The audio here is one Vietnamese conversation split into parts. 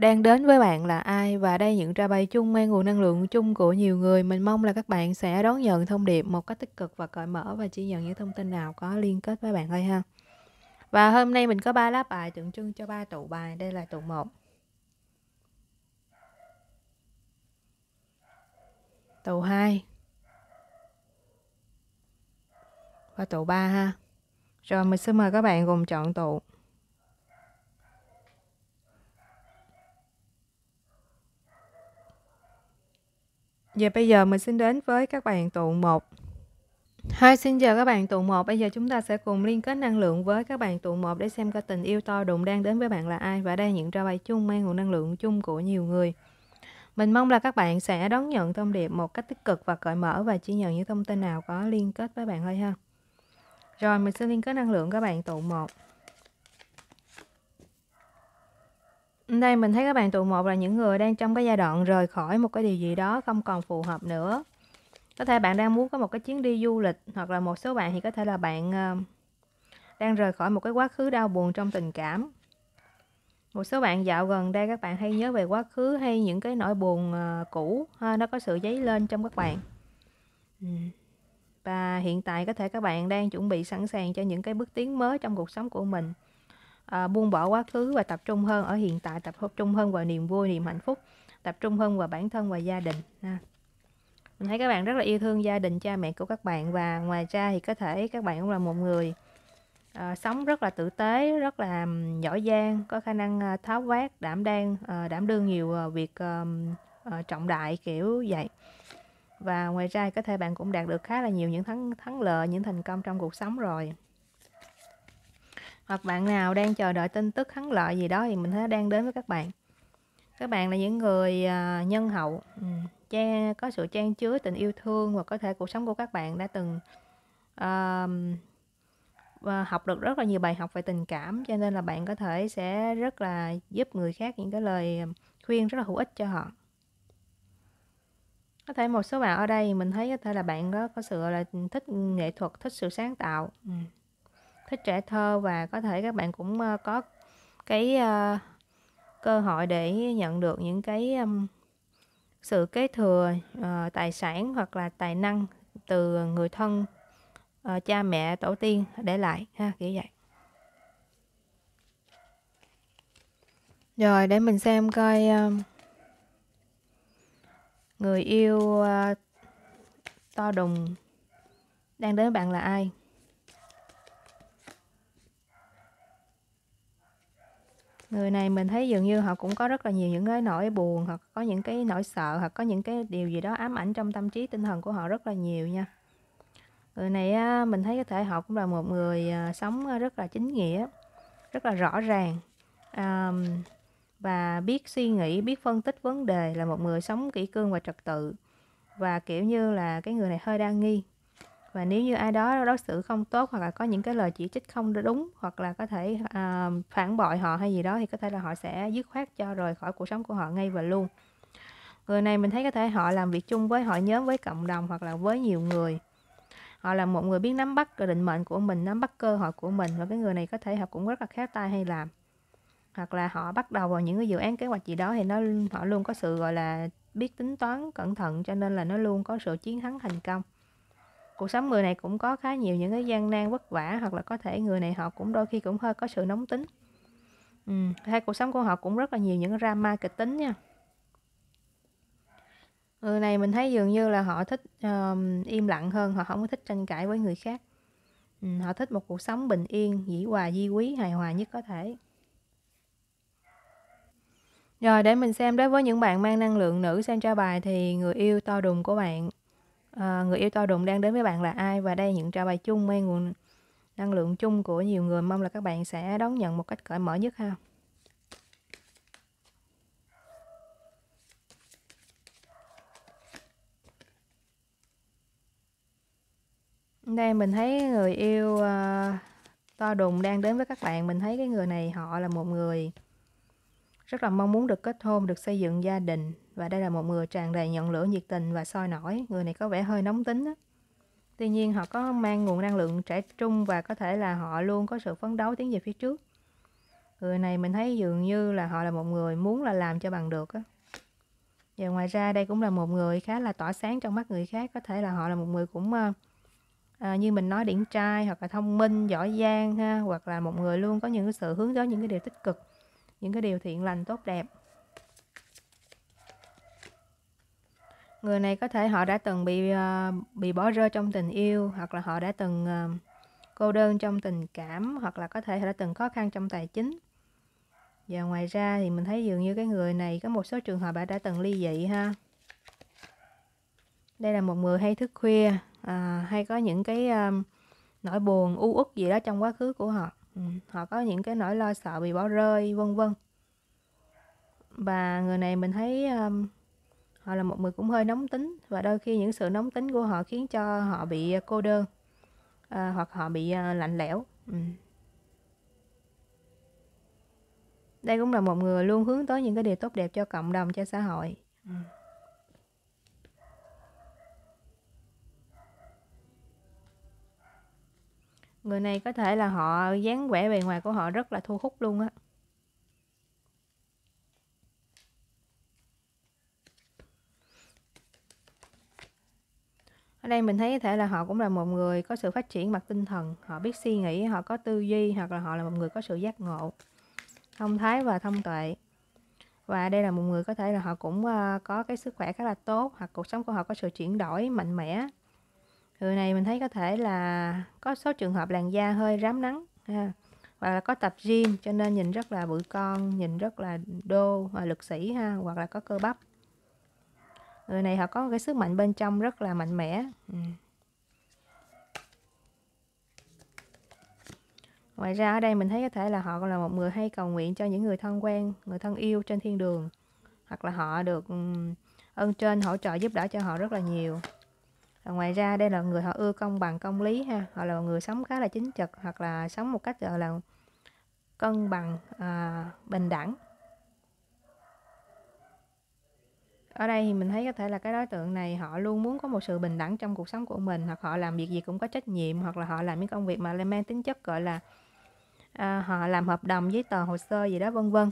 đang đến với bạn là ai và đây những trà bay chung mang nguồn năng lượng chung của nhiều người. Mình mong là các bạn sẽ đón nhận thông điệp một cách tích cực và cởi mở và chỉ nhận những thông tin nào có liên kết với bạn thôi ha. Và hôm nay mình có ba lá bài tượng trưng cho ba tụ bài. Đây là tụ một, Tụ hai Và tụ ba ha. Rồi mình xin mời các bạn cùng chọn tụ Và bây giờ mình xin đến với các bạn tụ 1. Hi, xin chào các bạn tụ 1. Bây giờ chúng ta sẽ cùng liên kết năng lượng với các bạn tụ 1 để xem cái tình yêu to đụng đang đến với bạn là ai và đây những ra bài chung mang nguồn năng lượng chung của nhiều người. Mình mong là các bạn sẽ đón nhận thông điệp một cách tích cực và cởi mở và chỉ nhận những thông tin nào có liên kết với bạn thôi ha. Rồi, mình sẽ liên kết năng lượng các bạn tụ 1. Đây mình thấy các bạn tụ một là những người đang trong cái giai đoạn rời khỏi một cái điều gì đó không còn phù hợp nữa. Có thể bạn đang muốn có một cái chuyến đi du lịch hoặc là một số bạn thì có thể là bạn ờ, đang rời khỏi một cái quá khứ đau buồn trong tình cảm. Một số bạn dạo gần đây các bạn hay nhớ về quá khứ hay những cái nỗi buồn ờ, cũ ha, nó có sự dấy lên trong các bạn. Và hiện tại có thể các bạn đang chuẩn bị sẵn sàng cho những cái bước tiến mới trong cuộc sống của mình à, buông bỏ quá khứ và tập trung hơn ở hiện tại tập trung hơn vào niềm vui niềm hạnh phúc tập trung hơn vào bản thân và gia đình ha. mình thấy các bạn rất là yêu thương gia đình cha mẹ của các bạn và ngoài ra thì có thể các bạn cũng là một người à, sống rất là tử tế rất là giỏi giang có khả năng à, tháo vát đảm đang à, đảm đương nhiều à, việc à, à, trọng đại kiểu vậy và ngoài ra có thể bạn cũng đạt được khá là nhiều những thắng thắng lợi những thành công trong cuộc sống rồi hoặc bạn nào đang chờ đợi tin tức thắng lợi gì đó thì mình thấy đang đến với các bạn các bạn là những người à, nhân hậu ừ, che có sự trang chứa tình yêu thương và có thể cuộc sống của các bạn đã từng uh, học được rất là nhiều bài học về tình cảm cho nên là bạn có thể sẽ rất là giúp người khác những cái lời khuyên rất là hữu ích cho họ có thể một số bạn ở đây mình thấy có thể là bạn có có sự là thích nghệ thuật thích sự sáng tạo ừ thích trẻ thơ và có thể các bạn cũng ờ, có cái ờ, cơ hội để nhận được những cái sự kế thừa ờ, tài sản hoặc là tài năng từ người thân cha mẹ tổ tiên để lại ha kiểu vậy rồi để mình xem coi người yêu to đùng đang đến bạn là ai người này mình thấy dường như họ cũng có rất là nhiều những cái nỗi buồn hoặc có những cái nỗi sợ hoặc có những cái điều gì đó ám ảnh trong tâm trí tinh thần của họ rất là nhiều nha người này mình thấy có thể họ cũng là một người à, sống à, rất là chính nghĩa rất là rõ ràng và biết suy nghĩ biết phân tích vấn đề là một người sống kỹ cương và trật tự và kiểu như là cái người này hơi đa nghi và nếu như ai đó đối xử không tốt hoặc là có những cái lời chỉ trích không đúng hoặc là có thể uh, phản bội họ hay gì đó thì có thể là họ sẽ dứt khoát cho rời khỏi cuộc sống của họ ngay và luôn người này mình thấy có thể họ làm việc chung với họ nhóm với cộng đồng hoặc là với nhiều người họ là một người biết nắm bắt định mệnh của mình nắm bắt cơ hội của mình và cái người này có thể họ cũng rất là khéo tay hay làm hoặc là họ bắt đầu vào những cái dự án kế hoạch gì đó thì nó họ luôn có sự gọi là biết tính toán cẩn thận cho nên là nó luôn có sự chiến thắng thành công cuộc sống người này cũng có khá nhiều những cái gian nan vất vả hoặc là có thể người này họ cũng đôi khi cũng hơi có sự nóng tính ừ. hay cuộc sống của họ cũng rất là nhiều những drama kịch tính nha người này mình thấy dường như là họ thích um, im lặng hơn họ không có thích tranh cãi với người khác ừ, họ thích một cuộc sống bình yên dĩ hòa di quý hài hòa nhất có thể rồi để mình xem đối với những bạn mang năng lượng nữ xem cho bài thì người yêu to đùng của bạn à, người yêu to đùng đang đến với bạn là ai và đây những trao bài chung hay nguồn năng lượng chung của nhiều người mong là các bạn sẽ đón nhận một cách cởi mở nhất ha đây mình thấy người yêu uh, ờ, to đùng đang đến với các bạn mình thấy cái người này họ là một người rất là mong muốn được kết hôn được xây dựng gia đình và đây là một người tràn đầy nhận lửa nhiệt tình và soi nổi người này có vẻ hơi nóng tính đó. tuy nhiên họ có mang nguồn năng lượng trẻ trung và có thể là họ luôn có sự phấn đấu tiến về phía trước người này mình thấy dường như là họ là một người muốn là làm cho bằng được á và ngoài ra đây cũng là một người khá là tỏa sáng trong mắt người khác có thể là họ là một người cũng à, như mình nói điển trai hoặc là thông minh giỏi giang ha hoặc là một người luôn có những cái sự hướng tới những cái điều tích cực những cái điều thiện lành tốt đẹp người này có thể họ đã từng bị uh, bị bỏ rơi trong tình yêu hoặc là họ đã từng uh, cô đơn trong tình cảm hoặc là có thể họ đã từng khó khăn trong tài chính và ngoài ra thì mình thấy dường như cái người này có một số trường hợp đã đã từng ly dị ha đây là một người hay thức khuya à, hay có những cái um, nỗi buồn u uất gì đó trong quá khứ của họ ừ. họ có những cái nỗi lo sợ bị bỏ rơi vân vân và người này mình thấy um, họ là một người cũng hơi nóng tính và đôi khi những sự nóng tính của họ khiến cho họ bị à, cô đơn à, hoặc họ bị à, lạnh lẽo ừ. đây cũng là một người luôn hướng tới những cái điều tốt đẹp cho cộng đồng cho xã hội ừ. người này có thể là họ dáng vẻ bề ngoài của họ rất là thu hút luôn á đây mình thấy có thể là họ cũng là một người có sự phát triển mặt tinh thần họ biết suy nghĩ họ có tư duy hoặc là họ là một người có sự giác ngộ thông thái và thông tuệ và đây là một người có thể là họ cũng ờ, có cái sức khỏe khá là tốt hoặc cuộc sống của họ có sự chuyển đổi mạnh mẽ người này mình thấy có thể là có số trường hợp làn da hơi rám nắng và là có tập gym cho nên nhìn rất là bự con nhìn rất là đô và ờ, lực sĩ ha hoặc là có cơ bắp người này họ có cái sức mạnh bên trong rất là mạnh mẽ ừ. ngoài ra ở đây mình thấy có thể là họ là một người hay cầu nguyện cho những người thân quen người thân yêu trên thiên đường hoặc là họ được ừ, ơn trên hỗ trợ giúp đỡ cho họ rất là nhiều và ngoài ra đây là người họ ưa công bằng công lý ha họ là người sống khá là chính trực hoặc là sống một cách gọi là cân bằng à, bình đẳng ở đây thì mình thấy có thể là cái đối tượng này họ luôn muốn có một sự bình đẳng trong cuộc sống của mình hoặc họ làm việc gì cũng có trách nhiệm hoặc là họ làm những công việc mà mang tính chất gọi là à, họ làm hợp đồng giấy tờ hồ sơ gì đó vân vân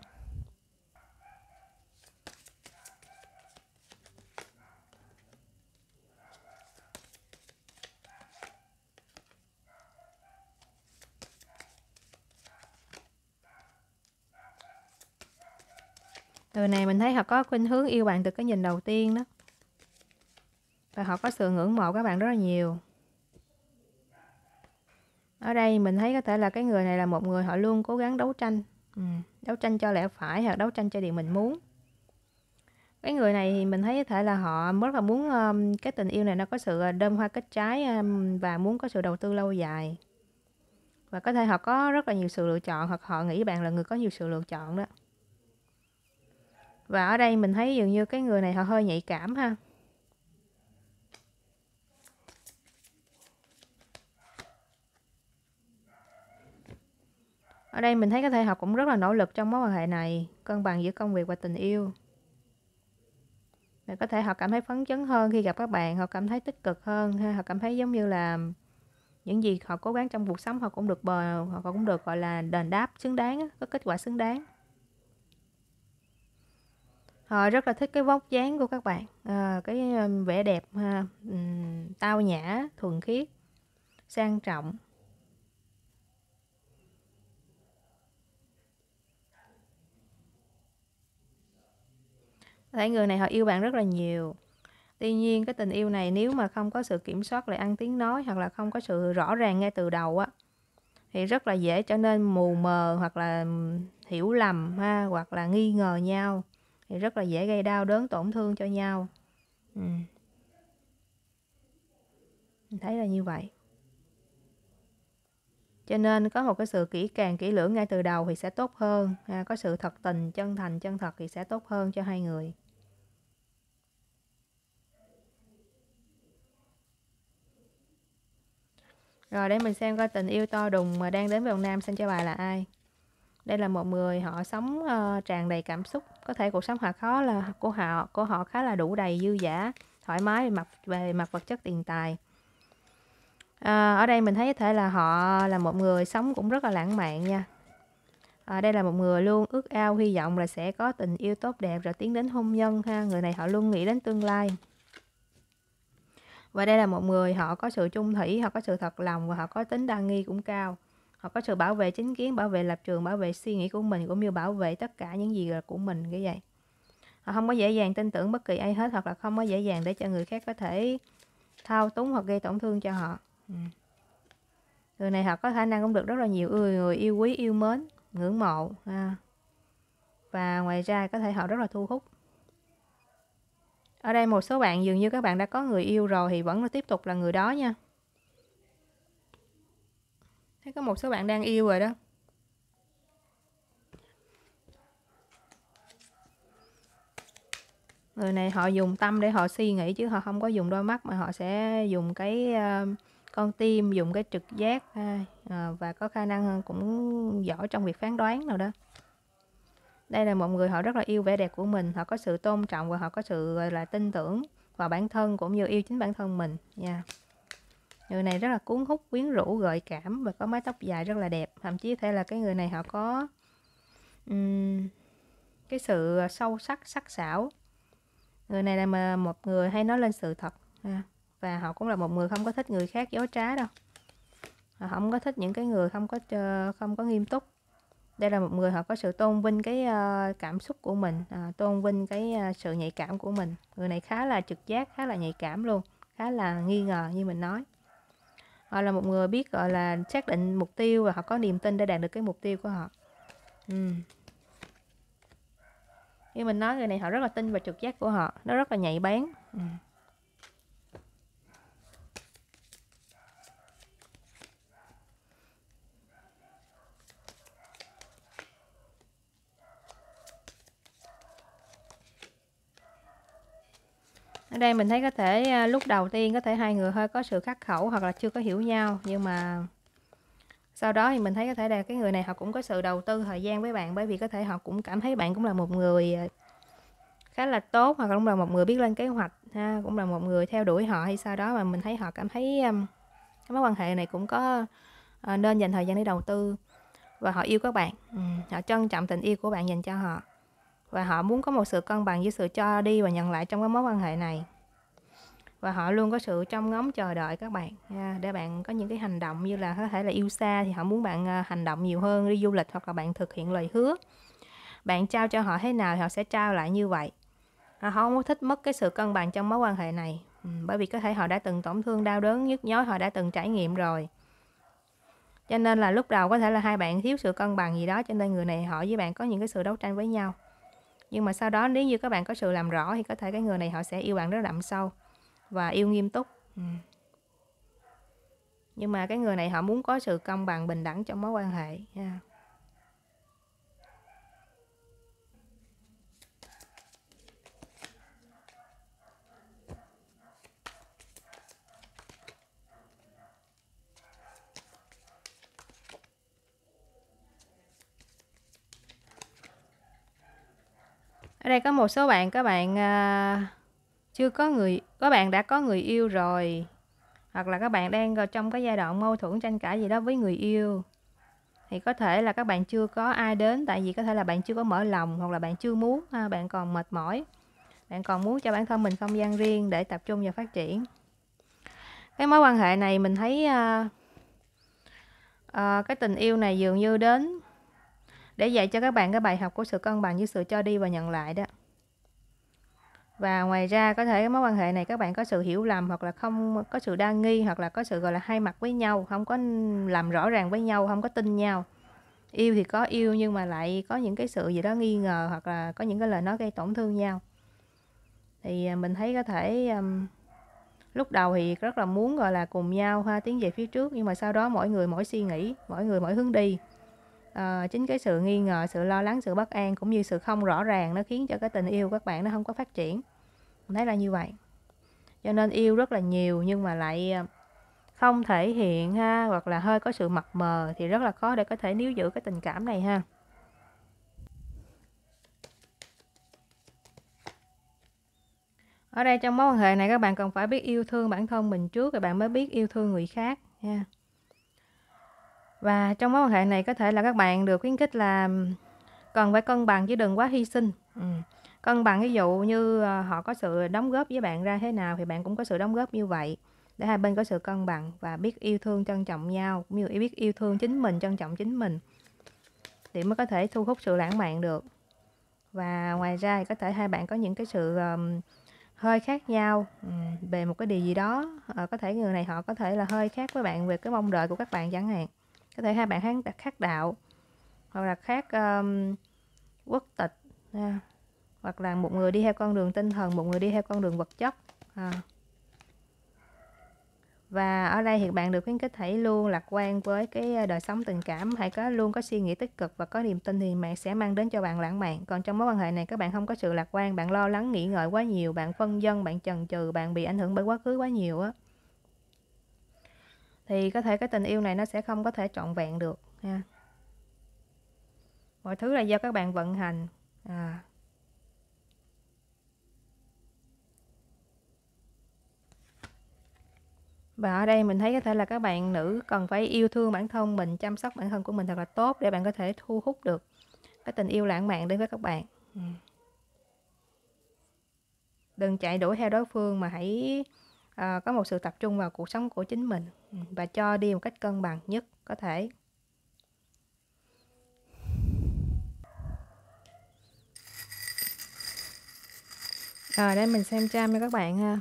người này mình thấy họ có khuynh hướng yêu bạn từ cái nhìn đầu tiên đó và họ có sự ngưỡng mộ các bạn rất là nhiều ở đây mình thấy có thể là cái người này là một người họ luôn cố gắng đấu tranh ừ. đấu tranh cho lẽ phải hoặc đấu tranh cho điều mình muốn cái người này thì mình thấy có thể là họ rất là muốn um, cái tình yêu này nó có sự ờ, đơm hoa kết trái um, và muốn có sự đầu tư lâu dài và có thể họ có rất là nhiều sự lựa chọn hoặc họ nghĩ bạn là người có nhiều sự lựa chọn đó và ở đây mình thấy dường như cái người này họ hơi nhạy cảm ha ở đây mình thấy cái thể họ cũng rất là nỗ lực trong mối quan hệ này cân bằng giữa công việc và tình yêu và có thể họ cảm thấy phấn chấn hơn khi gặp các bạn họ cảm thấy tích cực hơn ha họ cảm thấy giống như là những gì họ cố gắng trong cuộc sống họ cũng được bờ họ cũng được gọi là đền đáp xứng đáng có kết quả xứng đáng họ ờ, rất là thích cái vóc dáng của các bạn à, cái ờ, vẻ đẹp à, tao nhã thuần khiết sang trọng thấy người này họ yêu bạn rất là nhiều tuy nhiên cái tình yêu này nếu mà không có sự kiểm soát lại ăn tiếng nói hoặc là không có sự rõ ràng ngay từ đầu á thì rất là dễ trở nên mù mờ hoặc là hiểu lầm ha hoặc là nghi ngờ nhau thì rất là dễ gây đau đớn tổn thương cho nhau ừ. mình thấy là như vậy cho nên có một cái sự kỹ càng kỹ lưỡng ngay từ đầu thì sẽ tốt hơn à, có sự thật tình chân thành chân thật thì sẽ tốt hơn cho hai người Rồi để mình xem coi tình yêu to đùng mà đang đến với ông Nam xin cho bà là ai. Đây là một người họ sống uh, tràn đầy cảm xúc có thể cuộc sống họ khó là của họ của họ khá là đủ đầy dư giả thoải mái về mặt về mặt vật chất tiền tài à, ở đây mình thấy có thể là họ là một người sống cũng rất là lãng mạn nha à, đây là một người luôn ước ao hy vọng là sẽ có tình yêu tốt đẹp rồi tiến đến hôn nhân ha người này họ luôn nghĩ đến tương lai và đây là một người họ có sự chung thủy họ có sự thật lòng và họ có tính đa nghi cũng cao họ có sự bảo vệ chính kiến bảo vệ lập trường bảo vệ suy nghĩ của mình cũng như bảo vệ tất cả những gì là của mình cái vậy họ không có dễ dàng tin tưởng bất kỳ ai hết hoặc là không có dễ dàng để cho người khác có thể thao túng hoặc gây tổn thương cho họ ừ. người này họ có khả năng cũng được rất là nhiều người, người yêu quý yêu mến ngưỡng mộ à. và ngoài ra có thể họ rất là thu hút ở đây một số bạn dường như các bạn đã có người yêu rồi thì vẫn tiếp tục là người đó nha thấy có một số bạn đang yêu rồi đó người này họ dùng tâm để họ suy nghĩ chứ họ không có dùng đôi mắt mà họ sẽ dùng cái ờ, con tim dùng cái trực giác ờ, và có khả năng cũng giỏi trong việc phán đoán nào đó đây là một người họ rất là yêu vẻ đẹp của mình họ có sự tôn trọng và họ có sự là tin tưởng vào bản thân cũng như yêu chính bản thân mình nha yeah người này rất là cuốn hút quyến rũ gợi cảm và có mái tóc dài rất là đẹp thậm chí thể là cái người này họ có um, cái sự sâu sắc sắc sảo người này là một người hay nói lên sự thật và họ cũng là một người không có thích người khác dối trá đâu họ không có thích những cái người không có không có nghiêm túc đây là một người họ có sự tôn vinh cái ờ, cảm xúc của mình à, tôn vinh cái ờ, sự nhạy cảm của mình người này khá là trực giác khá là nhạy cảm luôn khá là nghi ngờ như mình nói họ là một người biết gọi là xác định mục tiêu và họ có niềm tin để đạt được cái mục tiêu của họ ừ. như mình nói người này họ rất là tin vào trực giác của họ nó rất là nhạy bén ừ. đây mình thấy có thể à, lúc đầu tiên có thể hai người hơi có sự khắc khẩu hoặc là chưa có hiểu nhau nhưng mà sau đó thì mình thấy có thể là cái người này họ cũng có sự đầu tư thời gian với bạn bởi vì có thể họ cũng cảm thấy bạn cũng là một người à, khá là tốt hoặc cũng là một người biết lên kế hoạch ha cũng là một người theo đuổi họ hay sau đó mà mình thấy họ cảm thấy à, cái mối quan hệ này cũng có nên dành thời gian để đầu tư và họ yêu các bạn ừ, họ trân trọng tình yêu của bạn dành cho họ và họ muốn có một sự cân bằng giữa sự cho đi và nhận lại trong cái mối quan hệ này và họ luôn có sự trông ngóng chờ đợi các bạn nha, để bạn có những cái hành động như là có thể là yêu xa thì họ muốn bạn ờ, hành động nhiều hơn đi du lịch hoặc là bạn thực hiện lời hứa bạn trao cho họ thế nào thì họ sẽ trao lại như vậy à, họ không có thích mất cái sự cân bằng trong mối quan hệ này ừ, bởi vì có thể họ đã từng tổn thương đau đớn nhức nhối họ đã từng trải nghiệm rồi cho nên là lúc đầu có thể là hai bạn thiếu sự cân bằng gì đó cho nên người này họ với bạn có những cái sự đấu tranh với nhau nhưng mà sau đó nếu như các bạn có sự làm rõ thì có thể cái người này họ sẽ yêu bạn rất đậm sâu và yêu nghiêm túc ừ. nhưng mà cái người này họ muốn có sự công bằng bình đẳng trong mối quan hệ yeah. đây có một số bạn các bạn à, chưa có người có bạn đã có người yêu rồi hoặc là các bạn đang trong cái giai đoạn mâu thuẫn tranh cãi gì đó với người yêu thì có thể là các bạn chưa có ai đến tại vì có thể là bạn chưa có mở lòng hoặc là bạn chưa muốn à, bạn còn mệt mỏi bạn còn muốn cho bản thân mình không gian riêng để tập trung và phát triển cái mối quan hệ này mình thấy uh, uh, cái tình yêu này dường như đến để dạy cho các bạn cái bài học của sự cân bằng giữa sự cho đi và nhận lại đó và ngoài ra có thể mối quan hệ này các bạn có sự hiểu lầm hoặc là không có sự đa nghi hoặc là có sự gọi là hai mặt với nhau không có làm rõ ràng với nhau không có tin nhau yêu thì có yêu nhưng mà lại có những cái sự gì đó nghi ngờ hoặc là có những cái lời nói gây tổn thương nhau thì à, mình thấy có thể um, lúc đầu thì rất là muốn gọi là cùng nhau ha tiến về phía trước nhưng mà sau đó mỗi người mỗi suy nghĩ mỗi người mỗi hướng đi à, chính cái sự nghi ngờ sự lo lắng sự bất an cũng như sự không rõ ràng nó khiến cho cái tình yêu các bạn nó không có phát triển mình thấy là như vậy cho nên yêu rất là nhiều nhưng mà lại ờ, không thể hiện ha hoặc là hơi có sự mập mờ thì rất là khó để có thể níu giữ cái tình cảm này ha ở đây trong mối quan hệ này các bạn cần phải biết yêu thương bản thân mình trước rồi bạn mới biết yêu thương người khác nha yeah. Và trong mối quan hệ này có thể là các bạn được khuyến khích là cần phải cân bằng chứ đừng quá hy sinh. Ừ. Cân bằng ví dụ như ờ, họ có sự đóng góp với bạn ra thế nào thì bạn cũng có sự đóng góp như vậy để hai bên có sự cân bằng và biết yêu thương trân trọng nhau cũng như biết yêu thương chính mình trân trọng chính mình thì mới có thể thu hút sự lãng mạn được và ngoài ra thì có thể hai bạn có những cái sự um, hơi khác nhau về một cái điều gì đó uh, có thể người này họ có thể là hơi khác với bạn về cái mong đợi của các bạn chẳng hạn có thể hai bạn khác khác đạo hoặc là khác um, quốc tịch ha. hoặc là một người đi theo con đường tinh thần một người đi theo con đường vật chất ha. và ở đây thì bạn được khuyến khích hãy luôn lạc quan với cái ờ, đời sống tình cảm hãy có luôn có suy nghĩ tích cực và có niềm tin thì bạn sẽ mang đến cho bạn lãng mạn còn trong mối quan hệ này các bạn không có sự lạc quan bạn lo lắng nghĩ ngợi quá nhiều bạn phân dân bạn chần chừ bạn bị ảnh hưởng bởi quá khứ quá nhiều á thì có thể cái tình yêu này nó sẽ không có thể trọn vẹn được ha mọi thứ là do các bạn vận hành à. và ở đây mình thấy có thể là các bạn nữ cần phải yêu thương bản thân mình chăm sóc bản thân của mình thật là tốt để bạn có thể thu hút được cái tình yêu lãng mạn đến với các bạn ừ. đừng chạy đuổi theo đối phương mà hãy à, có một sự tập trung vào cuộc sống của chính mình ừ, và cho đi một cách cân bằng nhất có thể rồi ờ, à, để mình xem trang cho các bạn ha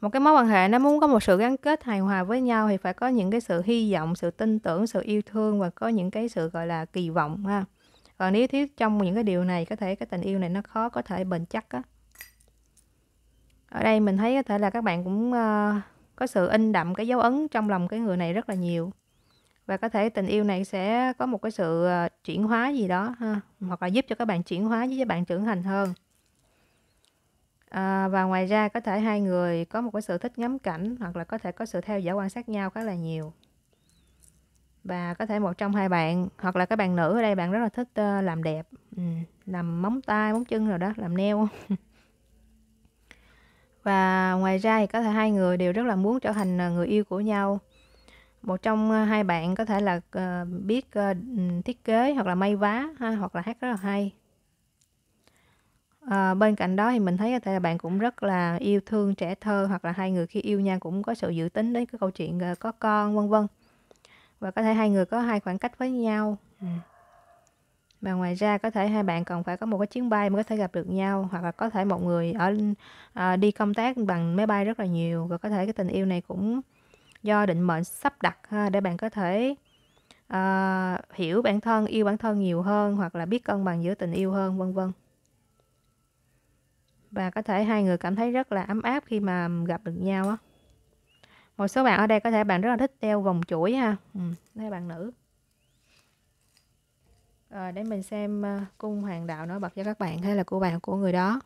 một cái mối quan hệ nó muốn có một sự gắn kết hài hòa với nhau thì phải có những cái sự hy vọng sự tin tưởng sự yêu thương và có những cái sự gọi là kỳ vọng ha còn nếu thiếu trong những cái điều này có thể cái tình yêu này nó khó có thể bền chắc á ở đây mình thấy có thể là các bạn cũng uh, có sự in đậm cái dấu ấn trong lòng cái người này rất là nhiều và có thể tình yêu này sẽ có một cái sự ờ, chuyển hóa gì đó ha hoặc là giúp cho các bạn chuyển hóa với các bạn trưởng thành hơn à, và ngoài ra có thể hai người có một cái sự thích ngắm cảnh hoặc là có thể có sự theo dõi quan sát nhau khá là nhiều và có thể một trong hai bạn hoặc là các bạn nữ ở đây bạn rất là thích làm đẹp làm móng tay móng chân rồi đó làm neo Và ngoài ra thì có thể hai người đều rất là muốn trở thành ờ, người yêu của nhau. Một trong ờ, hai bạn có thể là ờ, biết thiết kế hoặc là may vá hoặc là hát rất là hay. À, bên cạnh đó thì mình thấy có thể là bạn cũng rất là yêu thương trẻ thơ hoặc là hai người khi yêu nhau cũng có sự dự tính đến cái câu chuyện có con vân vân và có thể hai người có hai khoảng cách với nhau. Ừ và ngoài ra có thể hai bạn còn phải có một cái chuyến bay mới có thể gặp được nhau hoặc là có thể một người ở à, đi công tác bằng máy bay rất là nhiều và có thể cái tình yêu này cũng do định mệnh sắp đặt ha, để bạn có thể à, hiểu bản thân yêu bản thân nhiều hơn hoặc là biết cân bằng giữa tình yêu hơn vân vân và có thể hai người cảm thấy rất là ấm áp khi mà gặp được nhau á một số bạn ở đây có thể bạn rất là thích đeo vòng chuỗi ha ừ, đây bạn nữ rồi ờ, để mình xem ờ, cung hoàng đạo nổi bật cho các bạn hay là của bạn của người đó.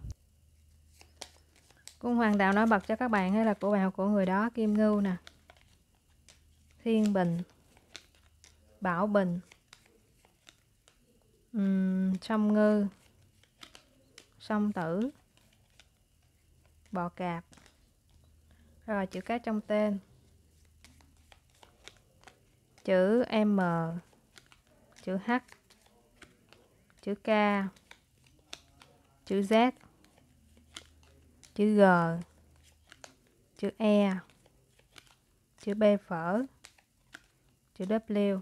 Cung hoàng đạo nổi bật cho các bạn hay là của bạn của người đó. Kim ngưu nè. Thiên bình. Bảo bình. Uhm, ngư. Sông tử. Bò cạp. Rồi chữ cái trong tên. Chữ M. Chữ H chữ K chữ Z chữ G chữ E chữ B phở chữ W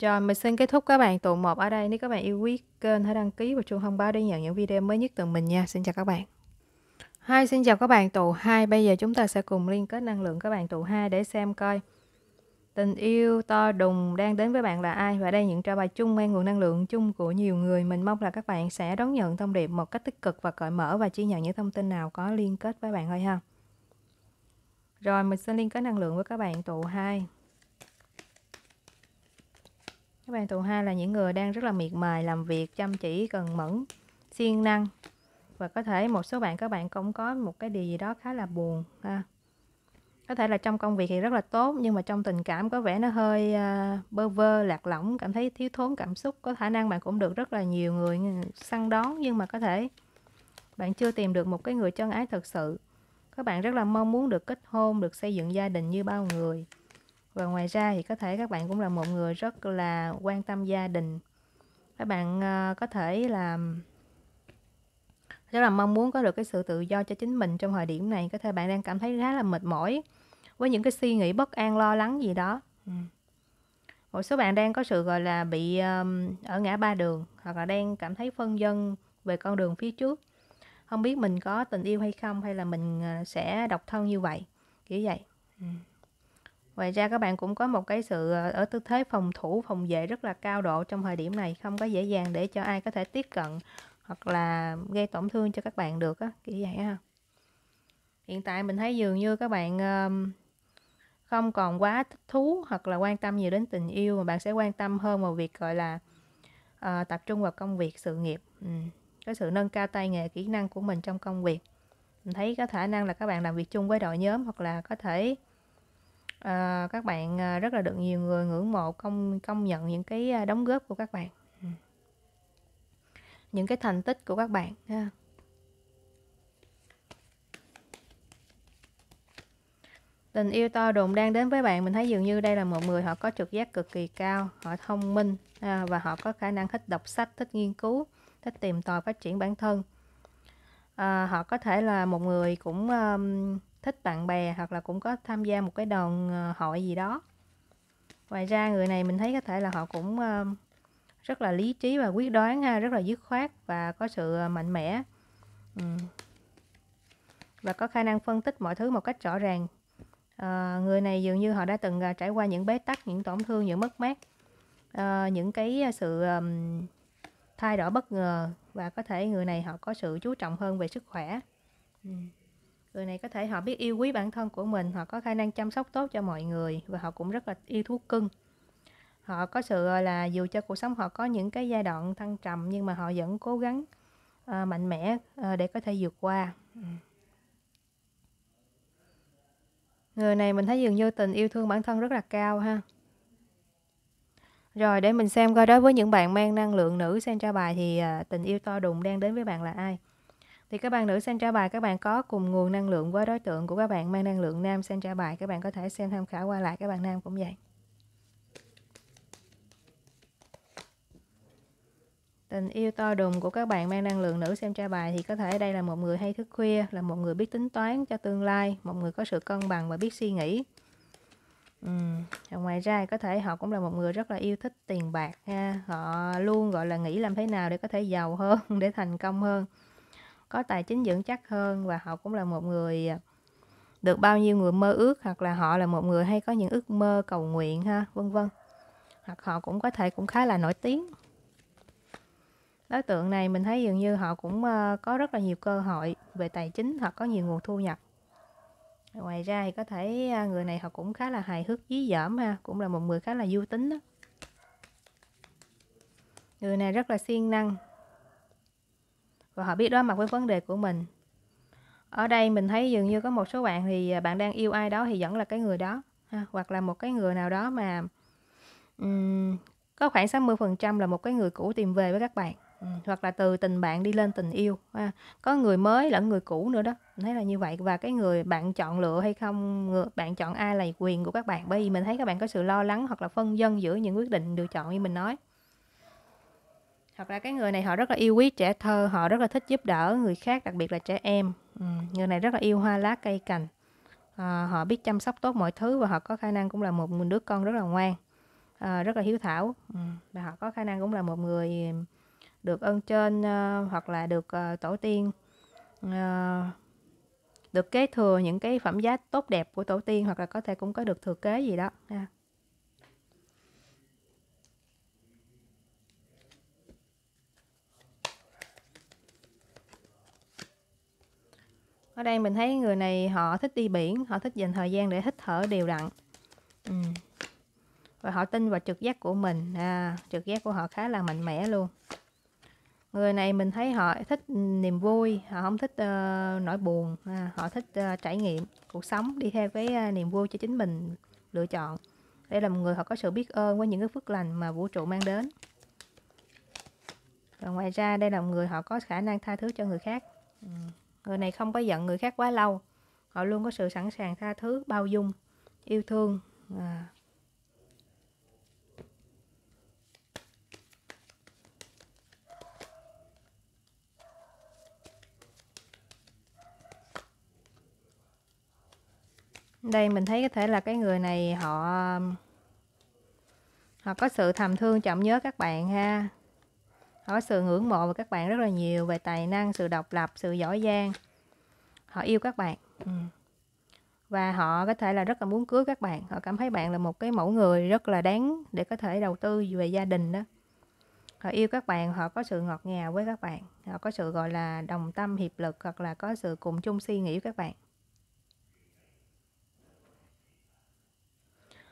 rồi mình xin kết thúc các bạn tụ một ở đây nếu các bạn yêu quý kênh hãy đăng ký và chuông thông báo để nhận những video mới nhất từ mình nha xin chào các bạn hai xin chào các bạn tụ hai bây giờ chúng ta sẽ cùng liên kết năng lượng các bạn tụ hai để xem coi Tình yêu to đùng đang đến với bạn là ai? Và đây những trao bài chung mang nguồn năng lượng chung của nhiều người. Mình mong là các bạn sẽ đón nhận thông điệp một cách tích cực và cởi mở và chia nhận những thông tin nào có liên kết với bạn thôi ha. Rồi mình sẽ liên kết năng lượng với các bạn tụ 2. Các bạn tụ 2 là những người đang rất là miệt mài làm việc, chăm chỉ, cần mẫn, siêng năng. Và có thể một số bạn các bạn cũng có một cái điều gì đó khá là buồn ha có thể là trong công việc thì rất là tốt nhưng mà trong tình cảm có vẻ nó hơi à, bơ vơ lạc lõng cảm thấy thiếu thốn cảm xúc có khả năng bạn cũng được rất là nhiều người ừ, săn đón nhưng mà có thể bạn chưa tìm được một cái người chân ái thật sự các bạn rất là mong muốn được kết hôn được xây dựng gia đình như bao người và ngoài ra thì có thể các bạn cũng là một người rất là quan tâm gia đình các bạn à, có thể là rất là mong muốn có được cái sự tự do cho chính mình trong thời điểm này có thể bạn đang cảm thấy khá là mệt mỏi với những cái suy nghĩ bất an lo lắng gì đó ừ. một số bạn đang có sự gọi là bị um, ở ngã ba đường hoặc là đang cảm thấy phân vân về con đường phía trước không biết mình có tình yêu hay không hay là mình ờ, sẽ độc thân như vậy kiểu vậy ừ. ngoài ra các bạn cũng có một cái sự ờ, ở tư thế phòng thủ phòng vệ rất là cao độ trong thời điểm này không có dễ dàng để cho ai có thể tiếp cận hoặc là gây tổn thương cho các bạn được á kiểu vậy ha hiện tại mình thấy dường như các bạn um, không còn quá thích thú hoặc là quan tâm nhiều đến tình yêu mà bạn sẽ quan tâm hơn vào việc gọi là uh, tập trung vào công việc sự nghiệp ừ. cái sự nâng cao tay nghề kỹ năng của mình trong công việc mình thấy có khả năng là các bạn làm việc chung với đội nhóm hoặc là có thể uh, các bạn ờ, rất là được nhiều người ngưỡng mộ công công nhận những cái đóng góp của các bạn ừ. những cái thành tích của các bạn ha Tình yêu to đồn đang đến với bạn, mình thấy dường như đây là một người họ có trực giác cực kỳ cao, họ thông minh à, và họ có khả năng thích đọc sách, thích nghiên cứu, thích tìm tòi phát triển bản thân. À, họ có thể là một người cũng um, thích bạn bè hoặc là cũng có tham gia một cái đoàn ờ, hội gì đó. Ngoài ra người này mình thấy có thể là họ cũng um, rất là lý trí và quyết đoán ha, rất là dứt khoát và có sự ờ, mạnh mẽ. Ừ. Và có khả năng phân tích mọi thứ một cách rõ ràng à, người này dường như họ đã từng ờ, trải qua những bế tắc những tổn thương những mất mát à, những cái sự um, thay đổi bất ngờ và có thể người này họ có sự chú trọng hơn về sức khỏe ừ. người này có thể họ biết yêu quý bản thân của mình họ có khả năng chăm sóc tốt cho mọi người và họ cũng rất là yêu thú cưng họ có sự là dù cho cuộc sống họ có những cái giai đoạn thăng trầm nhưng mà họ vẫn cố gắng uh, mạnh mẽ uh, để có thể vượt qua ừ. Người này mình thấy dường như tình yêu thương bản thân rất là cao ha. Rồi để mình xem coi đối với những bạn mang năng lượng nữ xem tra bài thì à, tình yêu to đùng đang đến với bạn là ai. Thì các bạn nữ xem tra bài các bạn có cùng nguồn năng lượng với đối tượng của các bạn mang năng lượng nam xem tra bài các bạn có thể xem tham khảo qua lại các bạn nam cũng vậy. Tình yêu to đùng của các bạn mang năng lượng nữ xem tra bài thì có thể đây là một người hay thức khuya, là một người biết tính toán cho tương lai, một người có sự cân bằng và biết suy nghĩ. Ừ. ngoài ra có thể họ cũng là một người rất là yêu thích tiền bạc ha. Họ luôn gọi là nghĩ làm thế nào để có thể giàu hơn, để thành công hơn. Có tài chính vững chắc hơn và họ cũng là một người được bao nhiêu người mơ ước hoặc là họ là một người hay có những ước mơ cầu nguyện ha, vân vân. Hoặc họ cũng có thể cũng khá là nổi tiếng đối tượng này mình thấy dường như họ cũng ờ, có rất là nhiều cơ hội về tài chính hoặc có nhiều nguồn thu nhập ngoài ra thì có thể ờ, người này họ cũng khá là hài hước dí dỏm ha cũng là một người khá là du tính đó người này rất là siêng năng và họ biết đối mặt với vấn đề của mình ở đây mình thấy dường như có một số bạn thì ờ, bạn đang yêu ai đó thì vẫn là cái người đó ha. hoặc là một cái người nào đó mà um, có khoảng 60% là một cái người cũ tìm về với các bạn hoặc là từ tình bạn đi lên tình yêu à, có người mới lẫn người cũ nữa đó thấy là như vậy và cái người bạn chọn lựa hay không bạn chọn ai là quyền của các bạn bởi vì mình thấy các bạn có sự lo lắng hoặc là phân dân giữa những quyết định được chọn như mình nói hoặc là cái người này họ rất là yêu quý trẻ thơ họ rất là thích giúp đỡ người khác đặc biệt là trẻ em ừ, người này rất là yêu hoa lá cây cành à, họ biết chăm sóc tốt mọi thứ và họ có khả năng cũng là một đứa con rất là ngoan à, rất là hiếu thảo ừ, và họ có khả năng cũng là một người được ơn trên uh, hoặc là được uh, tổ tiên uh, được kế thừa những cái phẩm giá tốt đẹp của tổ tiên hoặc là có thể cũng có được thừa kế gì đó ha. ở đây mình thấy người này họ thích đi biển họ thích dành thời gian để hít thở đều đặn ừ. và họ tin vào trực giác của mình à, trực giác của họ khá là mạnh mẽ luôn người này mình thấy họ thích ừ, niềm vui họ không thích uh, nỗi buồn à, họ thích uh, trải nghiệm cuộc sống đi theo cái uh, niềm vui cho chính mình lựa chọn đây là một người họ có sự biết ơn với những cái phước lành mà vũ trụ mang đến và ngoài ra đây là một người họ có khả năng tha thứ cho người khác ừ, người này không có giận người khác quá lâu họ luôn có sự sẵn sàng tha thứ bao dung yêu thương à, đây mình thấy có thể là cái người này họ họ có sự thầm thương trọng nhớ các bạn ha họ có sự ngưỡng mộ về các bạn rất là nhiều về tài năng sự độc lập sự giỏi giang họ yêu các bạn ừ. và họ có thể là rất là muốn cưới các bạn họ cảm thấy bạn là một cái mẫu người rất là đáng để có thể đầu tư về gia đình đó họ yêu các bạn họ có sự ngọt ngào với các bạn họ có sự gọi là đồng tâm hiệp lực hoặc là có sự cùng chung suy nghĩ với các bạn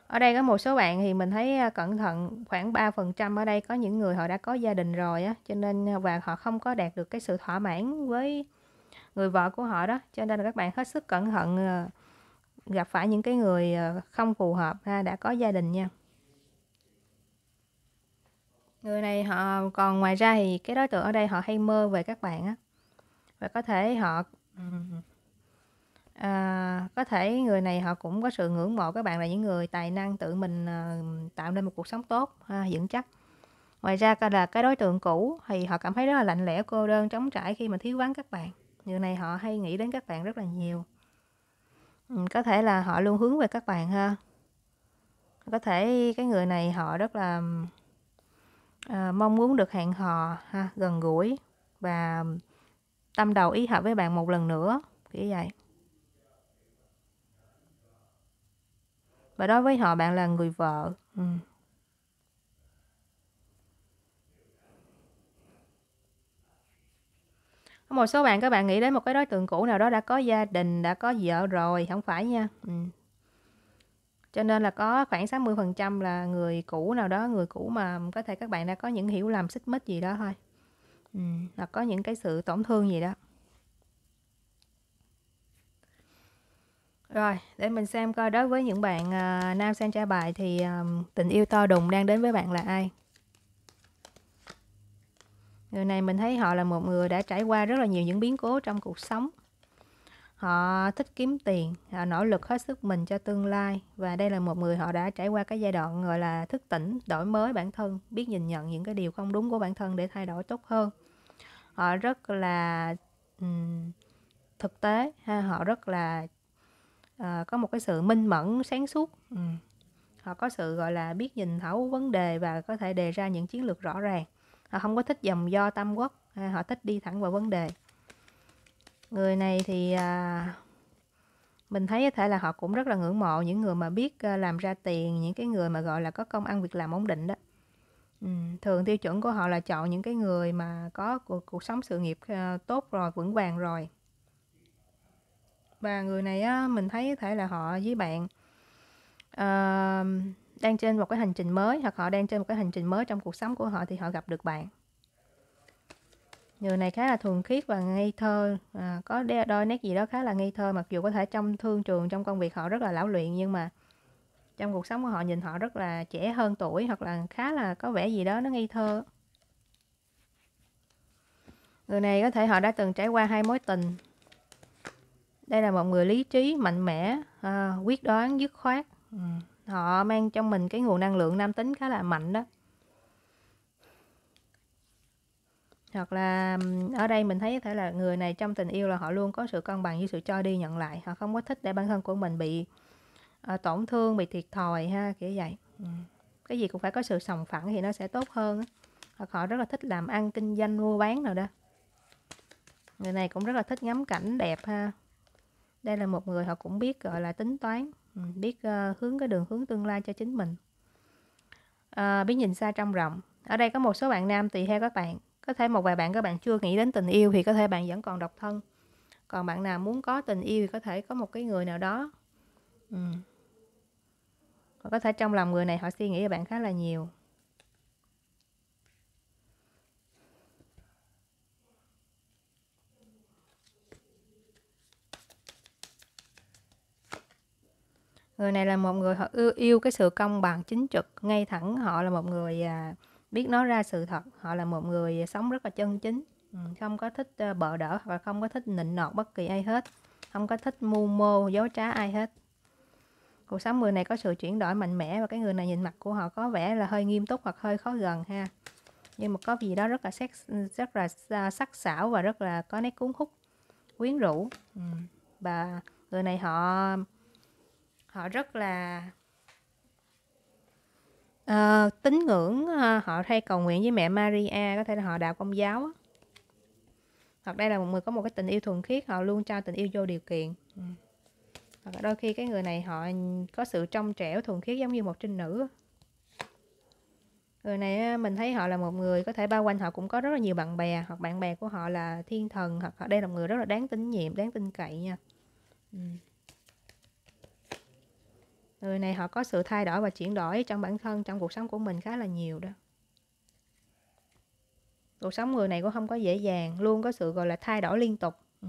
ở đây có một số bạn thì mình thấy à, cẩn thận khoảng 3% ở đây có những người họ đã có gia đình rồi á cho nên à, và họ không có đạt được cái sự thỏa mãn với người vợ của họ đó cho nên là các bạn hết sức cẩn thận à, gặp phải những cái người không phù hợp ha đã có gia đình nha người này họ còn ngoài ra thì cái đối tượng ở đây họ hay mơ về các bạn á và có thể họ À, có thể người này họ cũng có sự ngưỡng mộ các bạn là những người tài năng tự mình à, tạo nên một cuộc sống tốt, à, vững chắc. Ngoài ra là cái đối tượng cũ thì họ cảm thấy rất là lạnh lẽo, cô đơn, trống trải khi mà thiếu vắng các bạn. Người này họ hay nghĩ đến các bạn rất là nhiều. Ừ, có thể là họ luôn hướng về các bạn ha. Có thể cái người này họ rất là à, mong muốn được hẹn hò ha, gần gũi và tâm đầu ý hợp với bạn một lần nữa, kiểu vậy và đối với họ bạn là người vợ ừ. một số bạn các bạn nghĩ đến một cái đối tượng cũ nào đó đã có gia đình đã có vợ rồi không phải nha ừ. cho nên là có khoảng 60 phần trăm là người cũ nào đó người cũ mà có thể các bạn đã có những hiểu lầm xích mích gì đó thôi ừ. hoặc có những cái sự tổn thương gì đó Rồi, để mình xem coi đối với những bạn uh, nam sang trai bài thì uh, tình yêu to đùng đang đến với bạn là ai? Người này mình thấy họ là một người đã trải qua rất là nhiều những biến cố trong cuộc sống. Họ thích kiếm tiền, họ nỗ lực hết sức mình cho tương lai và đây là một người họ đã trải qua cái giai đoạn gọi là thức tỉnh, đổi mới bản thân, biết nhìn nhận những cái điều không đúng của bản thân để thay đổi tốt hơn. Họ rất là um, thực tế, ha, họ rất là à, có một cái sự minh mẫn sáng suốt ừ. họ có sự gọi là biết nhìn thấu vấn đề và có thể đề ra những chiến lược rõ ràng họ không có thích dòng do tam quốc à, họ thích đi thẳng vào vấn đề người này thì à, mình thấy có thể là họ cũng rất là ngưỡng mộ những người mà biết ờ, làm ra tiền những cái người mà gọi là có công ăn việc làm ổn định đó ừ, thường tiêu chuẩn của họ là chọn những cái người mà có cuộc, cuộc sống sự nghiệp tốt rồi vững vàng rồi và người này á, mình thấy có thể là họ với bạn uh, đang trên một cái hành trình mới hoặc họ đang trên một cái hành trình mới trong cuộc sống của họ thì họ gặp được bạn người này khá là thuần khiết và ngây thơ à, có đôi nét gì đó khá là ngây thơ mặc dù có thể trong thương trường trong công việc họ rất là lão luyện nhưng mà trong cuộc sống của họ nhìn họ rất là trẻ hơn tuổi hoặc là khá là có vẻ gì đó nó ngây thơ người này có thể họ đã từng trải qua hai mối tình đây là một người lý trí mạnh mẽ à, quyết đoán dứt khoát ừ. họ mang trong mình cái nguồn năng lượng nam tính khá là mạnh đó hoặc là ở đây mình thấy có thể là người này trong tình yêu là họ luôn có sự cân bằng với sự cho đi nhận lại họ không có thích để bản thân của mình bị à, tổn thương bị thiệt thòi ha kiểu vậy ừ. cái gì cũng phải có sự sòng phẳng thì nó sẽ tốt hơn hoặc họ rất là thích làm ăn kinh doanh mua bán nào đó người này cũng rất là thích ngắm cảnh đẹp ha đây là một người họ cũng biết gọi là tính toán ừ, biết uh, hướng cái đường hướng tương lai cho chính mình à, biết nhìn xa trong rộng ở đây có một số bạn nam tùy theo các bạn có thể một vài bạn các bạn chưa nghĩ đến tình yêu thì có thể bạn vẫn còn độc thân còn bạn nào muốn có tình yêu thì có thể có một cái người nào đó ừ. có thể trong lòng người này họ suy nghĩ về bạn khá là nhiều người này là một người họ yêu, yêu cái sự công bằng chính trực ngay thẳng họ là một người à, biết nói ra sự thật họ là một người sống rất là chân chính ừ, không có thích ờ, bợ đỡ và không có thích nịnh nọt bất kỳ ai hết không có thích mưu mô dối trá ai hết cuộc sống người này có sự chuyển đổi mạnh mẽ và cái người này nhìn mặt của họ có vẻ là hơi nghiêm túc hoặc hơi khó gần ha nhưng mà có gì đó rất là sắc rất là à, sắc sảo và rất là có nét cuốn hút quyến rũ ừ, và người này họ họ rất là uh, tín ngưỡng uh, họ hay cầu nguyện với mẹ Maria có thể là họ đạo công giáo hoặc đây là một người có một cái tình yêu thuần khiết họ luôn cho tình yêu vô điều kiện ừ. hoặc đôi khi cái người này họ có sự trong trẻo thuần khiết giống như một trinh nữ người này mình thấy họ là một người có thể bao quanh họ cũng có rất là nhiều bạn bè hoặc bạn bè của họ là thiên thần hoặc họ đây là một người rất là đáng tín nhiệm đáng tin cậy nha ừ người này họ có sự thay đổi và chuyển đổi trong bản thân trong cuộc sống của mình khá là nhiều đó cuộc sống người này cũng không có dễ dàng luôn có sự gọi là thay đổi liên tục ừ.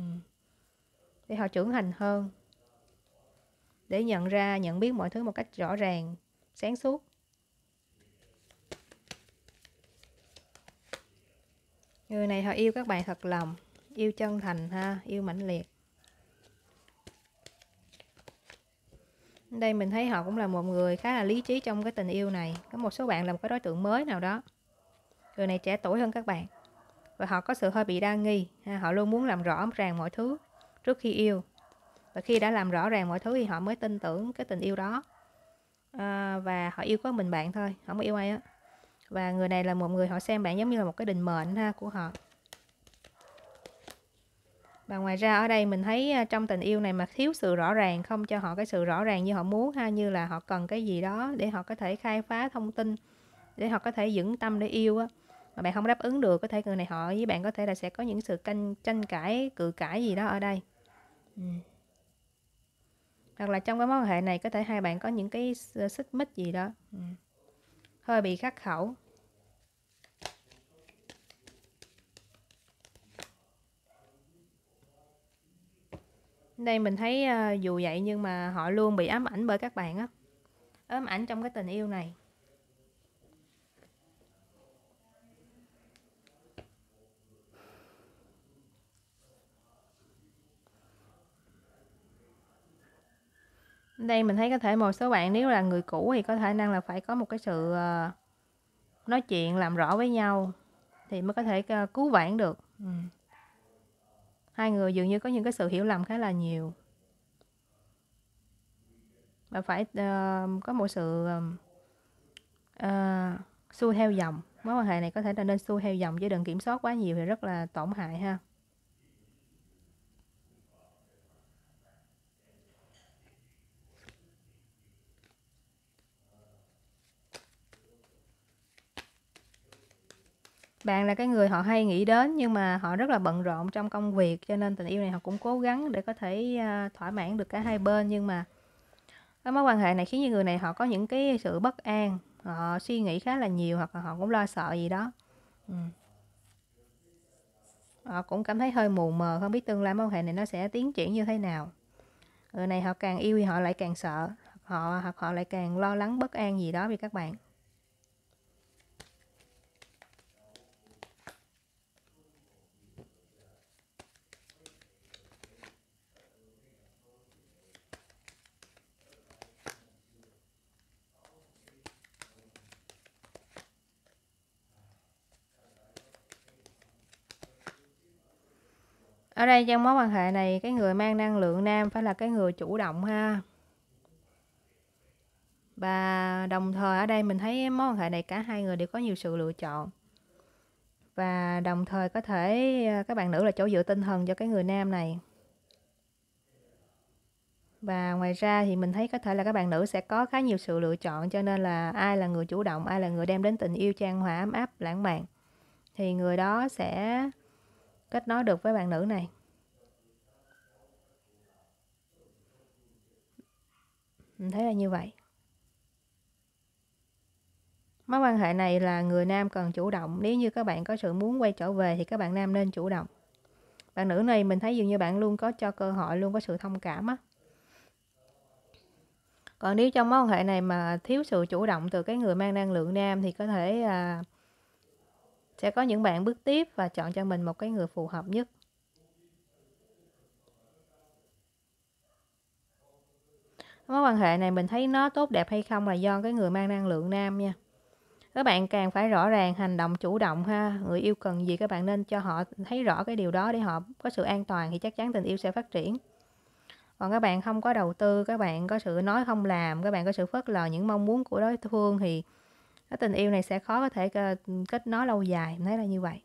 để họ trưởng thành hơn để nhận ra nhận biết mọi thứ một cách rõ ràng sáng suốt người này họ yêu các bạn thật lòng yêu chân thành ha yêu mãnh liệt đây mình thấy họ cũng là một người khá là lý trí trong cái tình yêu này có một số bạn là một cái đối tượng mới nào đó người này trẻ tuổi hơn các bạn và họ có sự hơi bị đa nghi họ luôn muốn làm rõ ràng mọi thứ trước khi yêu và khi đã làm rõ ràng mọi thứ thì họ mới tin tưởng cái tình yêu đó à, và họ yêu có mình bạn thôi không có yêu ai á và người này là một người họ xem bạn giống như là một cái định mệnh ha của họ và ngoài ra ở đây mình thấy à, trong tình yêu này mà thiếu sự rõ ràng không cho họ cái sự rõ ràng như họ muốn ha như là họ cần cái gì đó để họ có thể khai phá thông tin để họ có thể vững tâm để yêu á mà bạn không đáp ứng được có thể người này họ với bạn có thể là sẽ có những sự canh tranh cãi cự cãi gì đó ở đây ừ. hoặc là trong cái mối quan hệ này có thể hai bạn có những cái xích mích gì đó ừ. hơi bị khắc khẩu đây mình thấy uh, dù vậy nhưng mà họ luôn bị ám ảnh bởi các bạn á ám ảnh trong cái tình yêu này đây mình thấy có thể một số bạn nếu là người cũ thì có thể năng là phải có một cái sự ờ, nói chuyện làm rõ với nhau thì mới có thể ờ, cứu vãn được ừ hai người dường như có những cái sự hiểu lầm khá là nhiều và phải uh, có một sự uh, ờ, ờ, xuôi theo dòng mối quan hệ này có thể là nên xuôi theo dòng chứ đừng kiểm soát quá nhiều thì rất là tổn hại ha bạn là cái người họ hay nghĩ đến nhưng mà họ rất là bận rộn trong công việc cho nên tình yêu này họ cũng cố gắng để có thể uh, thỏa mãn được cả hai bên nhưng mà cái mối quan hệ này khiến như người này họ có những cái sự bất an họ suy nghĩ khá là nhiều hoặc là họ cũng lo sợ gì đó ừ. họ cũng cảm thấy hơi mù mờ không biết tương lai mối quan hệ này nó sẽ tiến triển như thế nào người này họ càng yêu thì họ lại càng sợ họ hoặc họ lại càng lo lắng bất an gì đó vì các bạn ở đây trong mối quan hệ này cái người mang năng lượng nam phải là cái người chủ động ha và đồng thời ở đây mình thấy mối quan hệ này cả hai người đều có nhiều sự lựa chọn và đồng thời có thể các bạn nữ là chỗ dựa tinh thần cho cái người nam này và ngoài ra thì mình thấy có thể là các bạn nữ sẽ có khá nhiều sự lựa chọn cho nên là ai là người chủ động ai là người đem đến tình yêu trang hòa ấm áp lãng mạn thì người đó sẽ kết nối được với bạn nữ này mình thấy là như vậy mối quan hệ này là người nam cần chủ động nếu như các bạn có sự muốn quay trở về thì các bạn nam nên chủ động bạn nữ này mình thấy dường như bạn luôn có cho cơ hội luôn có sự thông cảm á còn nếu trong mối quan hệ này mà thiếu sự chủ động từ cái người mang năng lượng nam thì có thể à, sẽ có những bạn bước tiếp và chọn cho mình một cái người phù hợp nhất. Mối quan hệ này mình thấy nó tốt đẹp hay không là do cái người mang năng lượng nam nha. Các bạn càng phải rõ ràng hành động chủ động ha, người yêu cần gì các bạn nên cho họ thấy rõ cái điều đó để họ có sự an toàn thì chắc chắn tình yêu sẽ phát triển còn các bạn không có đầu tư các bạn có sự nói không làm các bạn có sự phớt lờ những mong muốn của đối phương thì cái tình yêu này sẽ khó có thể ờ, kết nối lâu dài em thấy là như vậy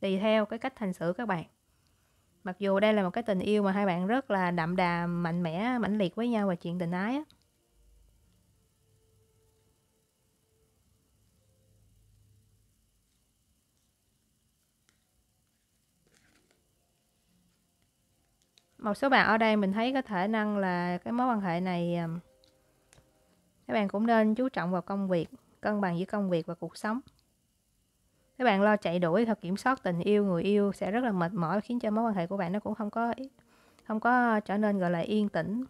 tùy theo cái cách hành xử các bạn mặc dù đây là một cái tình yêu mà hai bạn rất là đậm đà mạnh mẽ mãnh liệt với nhau và chuyện tình ái á một số bạn ở đây mình thấy có thể năng là cái mối quan hệ này ờ, các bạn cũng nên chú trọng vào công việc cân bằng giữa công việc và cuộc sống các bạn lo chạy đuổi thật kiểm soát tình yêu người yêu sẽ rất là mệt mỏi khiến cho mối quan hệ của bạn nó cũng không có không có trở nên gọi là yên tĩnh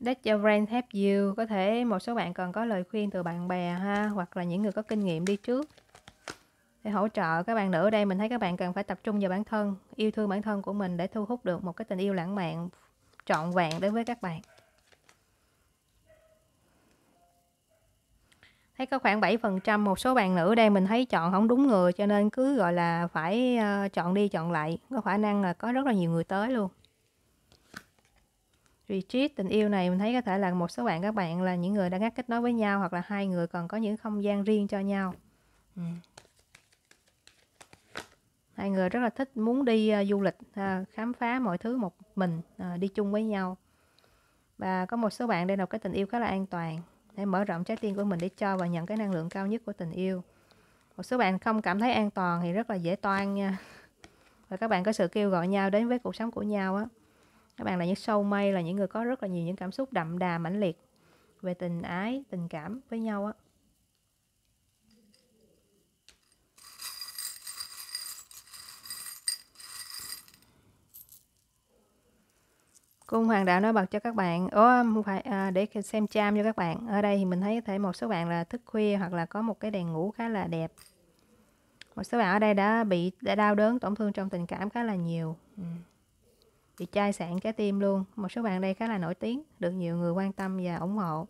Let your brain help you Có thể một số bạn còn có lời khuyên từ bạn bè ha Hoặc là những người có kinh nghiệm đi trước để hỗ trợ các bạn nữ ở đây mình thấy các bạn cần phải tập trung vào bản thân yêu thương bản thân của mình để thu hút được một cái tình yêu lãng mạn trọn vẹn đối với các bạn thấy có khoảng 7% một số bạn nữ đây mình thấy chọn không đúng người cho nên cứ gọi là phải ờ, chọn đi chọn lại có khả năng là có rất là nhiều người tới luôn retreat tình yêu này mình thấy có thể là một số bạn các bạn là những người đã ngắt kết nối với nhau hoặc là hai người còn có những không gian riêng cho nhau ừ hai người rất là thích muốn đi uh, du lịch uh, khám phá mọi thứ một mình uh, đi chung với nhau và có một số bạn đây là cái tình yêu khá là an toàn để mở rộng trái tim của mình để cho và nhận cái năng lượng cao nhất của tình yêu một số bạn không cảm thấy an toàn thì rất là dễ toan nha và các bạn có sự kêu gọi nhau đến với cuộc sống của nhau á các bạn là những sâu mây là những người có rất là nhiều những cảm xúc đậm đà mãnh liệt về tình ái tình cảm với nhau á Cung Hoàng Đạo nói bật cho các bạn, ố không phải à, để xem cham cho các bạn. Ở đây thì mình thấy có thể một số bạn là thức khuya hoặc là có một cái đèn ngủ khá là đẹp. Một số bạn ở đây đã bị đã đau đớn, tổn thương trong tình cảm khá là nhiều. Ừ. Bị chai sạn trái tim luôn. Một số bạn đây khá là nổi tiếng, được nhiều người quan tâm và ủng hộ.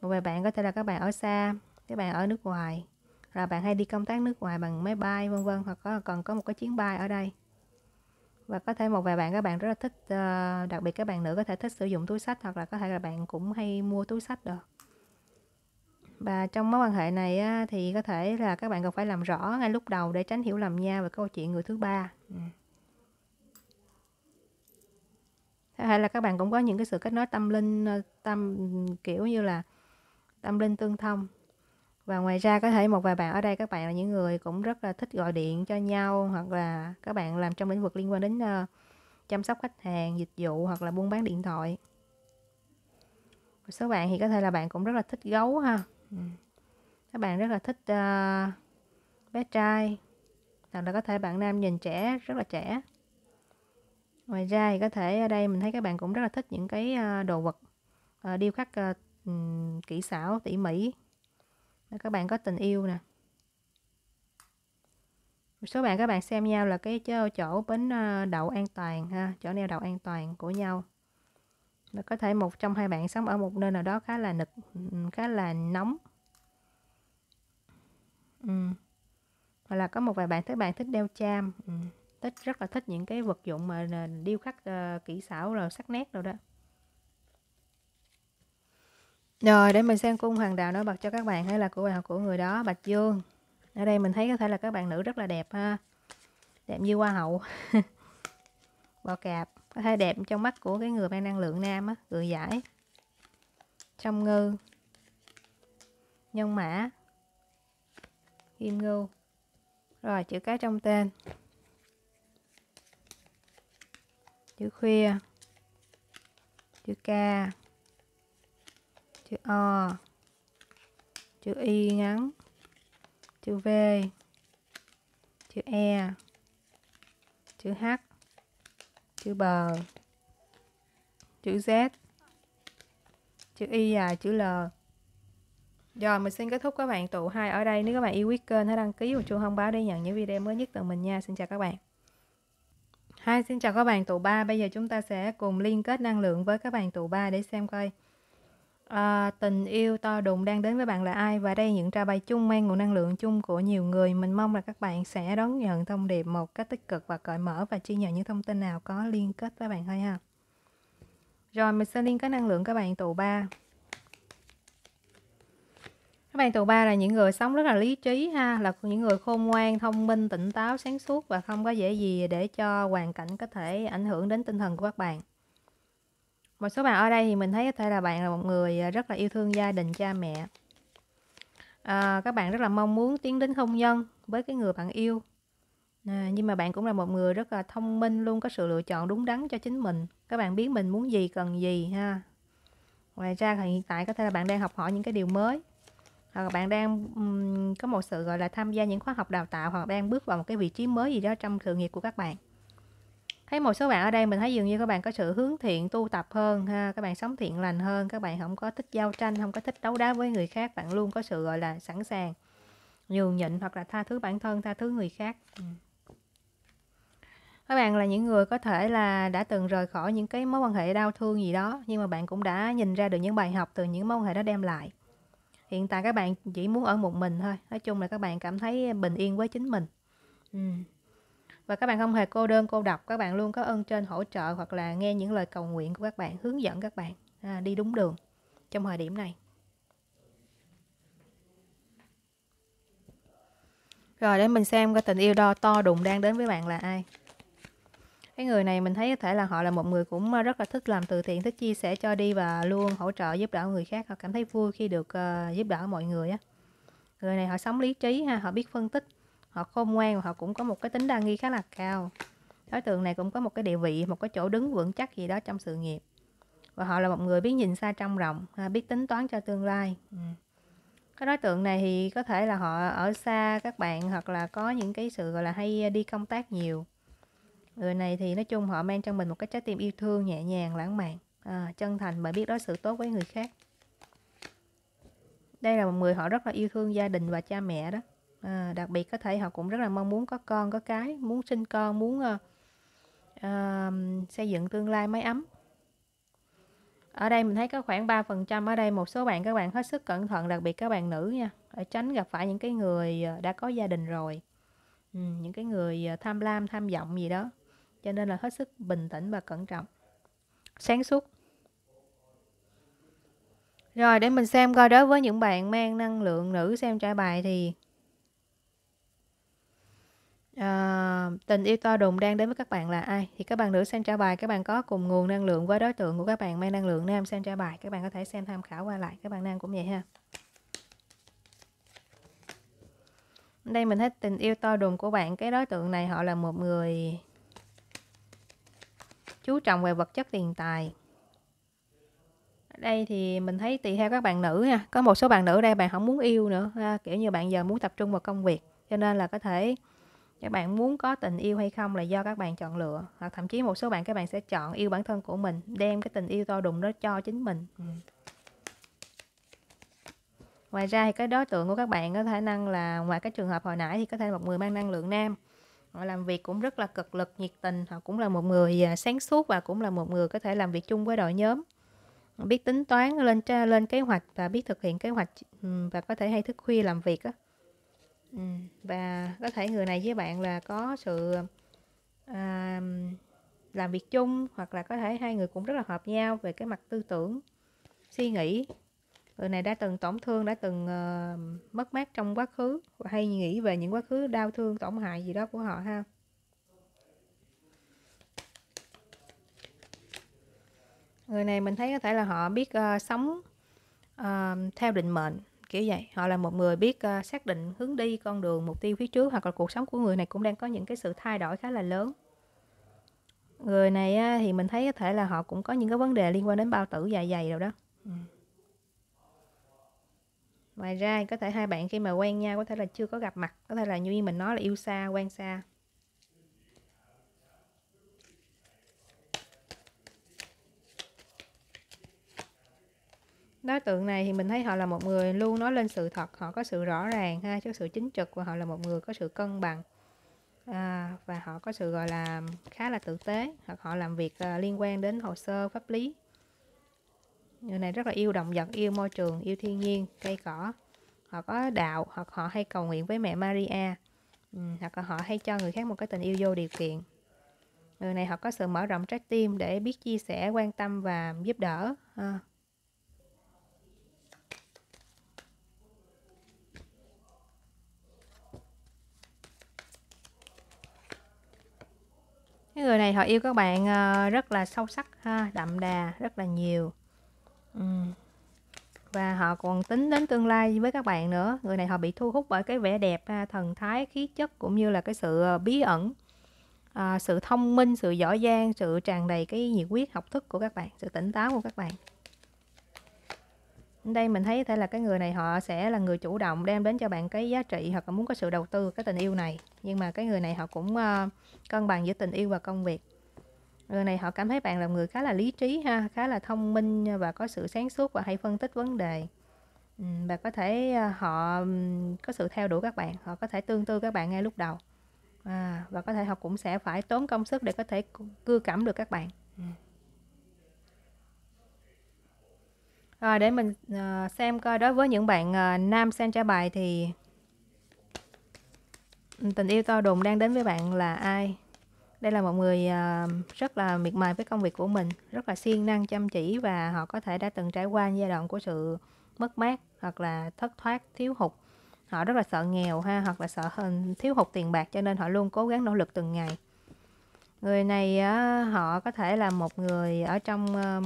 Một vài bạn có thể là các bạn ở xa, các bạn ở nước ngoài, là bạn hay đi công tác nước ngoài bằng máy bay vân vân hoặc có, còn có một cái chuyến bay ở đây và có thể một vài bạn các bạn rất là thích ờ, đặc biệt các bạn nữ có thể thích sử dụng túi sách hoặc là có thể là bạn cũng hay mua túi sách được và trong mối quan hệ này thì có thể là các bạn cần phải làm rõ ngay lúc đầu để tránh hiểu lầm nha về câu chuyện người thứ ba ừ. hay là các bạn cũng có những cái sự kết nối tâm linh ờ, tâm kiểu như là tâm linh tương thông và ngoài ra có thể một vài bạn ở đây các bạn là những người cũng rất là thích gọi điện cho nhau hoặc là các bạn làm trong lĩnh vực liên quan đến uh, chăm sóc khách hàng dịch vụ hoặc là buôn bán điện thoại một số bạn thì có thể là bạn cũng rất là thích gấu ha ừ. các bạn rất là thích uh, bé trai hoặc là có thể bạn nam nhìn trẻ rất là trẻ ngoài ra thì có thể ở đây mình thấy các bạn cũng rất là thích những cái uh, đồ vật uh, điêu khắc uh, kỹ xảo tỉ mỉ là các bạn có tình yêu nè một số bạn các bạn xem nhau là cái chỗ, chỗ bến ờ, đậu an toàn ha chỗ neo đậu an toàn của nhau là có thể một trong hai bạn sống ở một nơi nào đó khá là nực khá là nóng ừ. hoặc là có một vài bạn các bạn thích đeo cham ừ. thích rất là thích những cái vật dụng mà ờ, điêu khắc uh, kỹ xảo rồi sắc nét rồi đó rồi để mình xem cung hoàng đạo nó bật cho các bạn hay là của bạn của người đó Bạch Dương. Ở đây mình thấy có thể là các bạn nữ rất là đẹp ha. Đẹp như hoa hậu. Bò cạp, có thể đẹp trong mắt của cái người mang năng lượng nam á, người giải. Trong ngư. Nhân mã. Kim ngưu. Rồi chữ cái trong tên. Chữ khuya. Chữ ca chữ O chữ Y ngắn chữ V chữ E chữ H chữ B chữ Z chữ Y dài chữ L rồi mình xin kết thúc các bạn tụ hai ở đây nếu các bạn yêu quý kênh hãy đăng ký và chuông thông báo để nhận những video mới nhất từ mình nha xin chào các bạn Hai, xin chào các bạn tụ ba. Bây giờ chúng ta sẽ cùng liên kết năng lượng với các bạn tụ ba để xem coi À, tình yêu to đùng đang đến với bạn là ai và đây những trao bài chung mang nguồn năng lượng chung của nhiều người mình mong là các bạn sẽ đón nhận thông điệp một cách tích cực và cởi mở và chia nhận những thông tin nào có liên kết với bạn thôi ha rồi mình sẽ liên kết năng lượng các bạn tù ba các bạn tù ba là những người sống rất là lý trí ha là những người khôn ngoan thông minh tỉnh táo sáng suốt và không có dễ gì để cho hoàn cảnh có thể ảnh hưởng đến tinh thần của các bạn một số bạn ở đây thì mình thấy có thể là bạn là một người à, rất là yêu thương gia đình cha mẹ à, các bạn rất là mong muốn tiến đến hôn nhân với cái người bạn yêu à, nhưng mà bạn cũng là một người rất là thông minh luôn có sự lựa chọn đúng đắn cho chính mình các bạn biết mình muốn gì cần gì ha ngoài ra thì hiện tại có thể là bạn đang học hỏi những cái điều mới hoặc là bạn đang um, có một sự gọi là tham gia những khóa học đào tạo hoặc đang bước vào một cái vị trí mới gì đó trong sự nghiệp của các bạn thấy một số bạn ở đây mình thấy dường như các bạn có sự hướng thiện tu tập hơn ha các bạn sống thiện lành hơn các bạn không có thích giao tranh không có thích đấu đá với người khác bạn luôn có sự gọi là sẵn sàng nhường nhịn hoặc là tha thứ bản thân tha thứ người khác ừ. các bạn là những người có thể là đã từng rời khỏi những cái mối quan hệ đau thương gì đó nhưng mà bạn cũng đã nhìn ra được những bài học từ những mối quan hệ đó đem lại hiện tại các bạn chỉ muốn ở một mình thôi nói chung là các bạn cảm thấy bình yên với chính mình ừ và các bạn không hề cô đơn cô độc các bạn luôn có ơn trên hỗ trợ hoặc là nghe những lời cầu nguyện của các bạn hướng dẫn các bạn à, đi đúng đường trong thời điểm này rồi để mình xem cái tình yêu đo to đùng đang đến với bạn là ai cái người này mình thấy có thể là họ là một người cũng rất là thích làm từ thiện thích chia sẻ cho đi và luôn hỗ trợ giúp đỡ người khác họ cảm thấy vui khi được uh, giúp đỡ mọi người á người này họ sống lý trí ha họ biết phân tích họ khôn ngoan và họ cũng có một cái tính đa nghi khá là cao đối tượng này cũng có một cái địa vị một cái chỗ đứng vững chắc gì đó trong sự nghiệp và họ là một người biết nhìn xa trong rộng à, biết tính toán cho tương lai ừ. cái đối tượng này thì có thể là họ ở xa các bạn hoặc là có những cái sự gọi là hay đi công tác nhiều người này thì nói chung họ mang trong mình một cái trái tim yêu thương nhẹ nhàng lãng mạn à, chân thành và biết đối xử tốt với người khác đây là một người họ rất là yêu thương gia đình và cha mẹ đó à, đặc biệt có thể họ cũng rất là mong muốn có con có cái muốn sinh con muốn à, à, xây dựng tương lai mái ấm ở đây mình thấy có khoảng 3% ở đây một số bạn các bạn hết sức cẩn thận đặc biệt các bạn nữ nha để tránh gặp phải những cái người ờ, đã có gia đình rồi ừ, những cái người tham lam tham vọng gì đó cho nên là hết sức bình tĩnh và cẩn trọng sáng suốt rồi để mình xem coi đối với những bạn mang năng lượng nữ xem trải bài thì à, tình yêu to đùng đang đến với các bạn là ai thì các bạn nữ xem trả bài các bạn có cùng nguồn năng lượng với đối tượng của các bạn mang năng lượng nam xem trả bài các bạn có thể xem tham khảo qua lại các bạn nam cũng vậy ha đây mình thấy tình yêu to đùng của bạn cái đối tượng này họ là một người chú trọng về vật chất tiền tài ở đây thì mình thấy tùy theo các bạn nữ nha có một số bạn nữ đây bạn không muốn yêu nữa ha. kiểu như bạn giờ muốn tập trung vào công việc cho nên là có thể các bạn muốn có tình yêu hay không là do các bạn chọn lựa hoặc thậm chí một số bạn các bạn sẽ chọn yêu bản thân của mình đem cái tình yêu to đùng đó cho chính mình ừ. ngoài ra thì cái đối tượng của các bạn có khả năng là ngoài cái trường hợp hồi nãy thì có thể là một người mang năng lượng nam họ làm việc cũng rất là cực lực nhiệt tình họ cũng là một người à, sáng suốt và cũng là một người có thể làm việc chung với đội nhóm biết tính toán lên lên kế hoạch và biết thực hiện kế hoạch và có thể hay thức khuya làm việc á Ừ, và có thể người này với bạn là có sự à, làm việc chung hoặc là có thể hai người cũng rất là hợp nhau về cái mặt tư tưởng suy nghĩ người này đã từng tổn thương đã từng uh, mất mát trong quá khứ hay nghĩ về những quá khứ đau thương tổn hại gì đó của họ ha người này mình thấy có thể là họ biết uh, sống uh, theo định mệnh kiểu vậy họ là một người biết uh, xác định hướng đi con đường mục tiêu phía trước hoặc là cuộc sống của người này cũng đang có những cái sự thay đổi khá là lớn người này uh, thì mình thấy có thể là họ cũng có những cái vấn đề liên quan đến bao tử dạ dày rồi đó ừ. ngoài ra có thể hai bạn khi mà quen nhau có thể là chưa có gặp mặt có thể là như mình nói là yêu xa quen xa đối tượng này thì mình thấy họ là một người luôn nói lên sự thật họ có sự rõ ràng ha trước sự chính trực và họ là một người có sự cân bằng à, và họ có sự gọi là khá là tử tế hoặc họ làm việc à, liên quan đến hồ sơ pháp lý người này rất là yêu động vật yêu môi trường yêu thiên nhiên cây cỏ họ có đạo hoặc họ hay cầu nguyện với mẹ Maria ừ, hoặc là họ hay cho người khác một cái tình yêu vô điều kiện người này họ có sự mở rộng trái tim để biết chia sẻ quan tâm và giúp đỡ à, cái người này họ yêu các bạn ờ, rất là sâu sắc ha đậm đà rất là nhiều ừ. và họ còn tính đến tương lai với các bạn nữa người này họ bị thu hút bởi cái vẻ đẹp à, thần thái khí chất cũng như là cái sự ờ, bí ẩn à, sự thông minh sự giỏi giang sự tràn đầy cái nhiệt huyết học thức của các bạn sự tỉnh táo của các bạn đây mình thấy có thể là cái người này họ sẽ là người chủ động đem đến cho bạn cái giá trị hoặc là muốn có sự đầu tư cái tình yêu này nhưng mà cái người này họ cũng uh, cân bằng giữa tình yêu và công việc người này họ cảm thấy bạn là người khá là lý trí ha khá là thông minh và có sự sáng suốt và hay phân tích vấn đề ừ, và có thể à, họ có sự theo đuổi các bạn họ có thể tương tư các bạn ngay lúc đầu à, và có thể họ cũng sẽ phải tốn công sức để có thể cưa cảm được các bạn ừ. Rồi để mình ờ, xem coi đối với những bạn ờ, nam xem trả bài thì tình yêu to đùng đang đến với bạn là ai đây là một người à, rất là miệt mài với công việc của mình rất là siêng năng chăm chỉ và họ có thể đã từng trải qua giai đoạn của sự mất mát hoặc là thất thoát thiếu hụt họ rất là sợ nghèo ha hoặc là sợ thiếu hụt tiền bạc cho nên họ luôn cố gắng nỗ lực từng ngày người này họ có thể là một người ở trong ờ,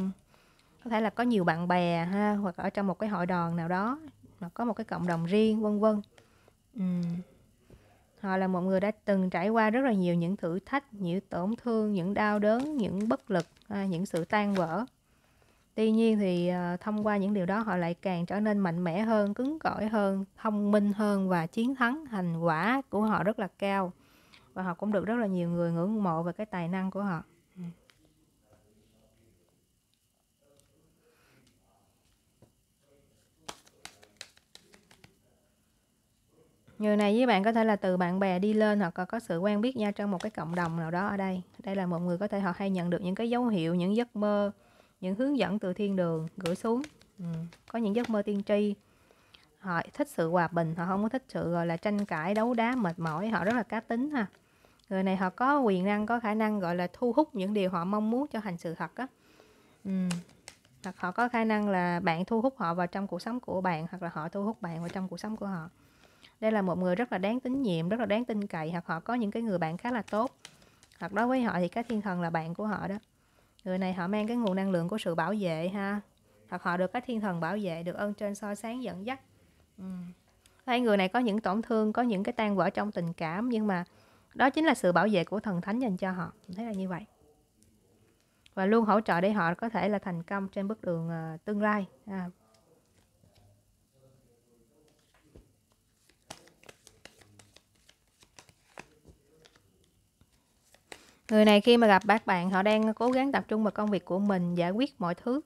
có thể là có nhiều bạn bè ha hoặc ở trong một cái hội đoàn nào đó hoặc có một cái cộng đồng riêng vân vân uhm họ là một người đã từng trải qua rất là nhiều những thử thách những tổn thương những đau đớn những bất lực à, những sự tan vỡ tuy nhiên thì à, thông qua những điều đó họ lại càng trở nên mạnh mẽ hơn cứng cỏi hơn thông minh hơn và chiến thắng thành quả của họ rất là cao và họ cũng được rất là nhiều người ngưỡng mộ về cái tài năng của họ người này với bạn có thể là từ bạn bè đi lên hoặc là có sự quen biết nhau trong một cái cộng đồng nào đó ở đây đây là một người có thể họ hay nhận được những cái dấu hiệu những giấc mơ những hướng dẫn từ thiên đường gửi xuống ừ. có những giấc mơ tiên tri họ thích sự hòa bình họ không có thích sự gọi là tranh cãi đấu đá mệt mỏi họ rất là cá tính ha người này họ có quyền năng có khả năng gọi là thu hút những điều họ mong muốn cho thành sự thật á ừ. hoặc họ có khả năng là bạn thu hút họ vào trong cuộc sống của bạn hoặc là họ thu hút bạn vào trong cuộc sống của họ đây là một người rất là đáng tín nhiệm rất là đáng tin cậy hoặc họ có những cái người bạn khá là tốt hoặc đối với họ thì các thiên thần là bạn của họ đó người này họ mang cái nguồn năng lượng của sự bảo vệ ha hoặc họ được các thiên thần bảo vệ được ơn trên soi sáng dẫn dắt ừ. người này có những tổn thương có những cái tan vỡ trong tình cảm nhưng mà đó chính là sự bảo vệ của thần thánh dành cho họ mình thấy là như vậy và luôn hỗ trợ để họ có thể là thành công trên bước đường ờ, tương lai à, Người này khi mà gặp các bạn họ đang cố gắng tập trung vào công việc của mình, giải quyết mọi thứ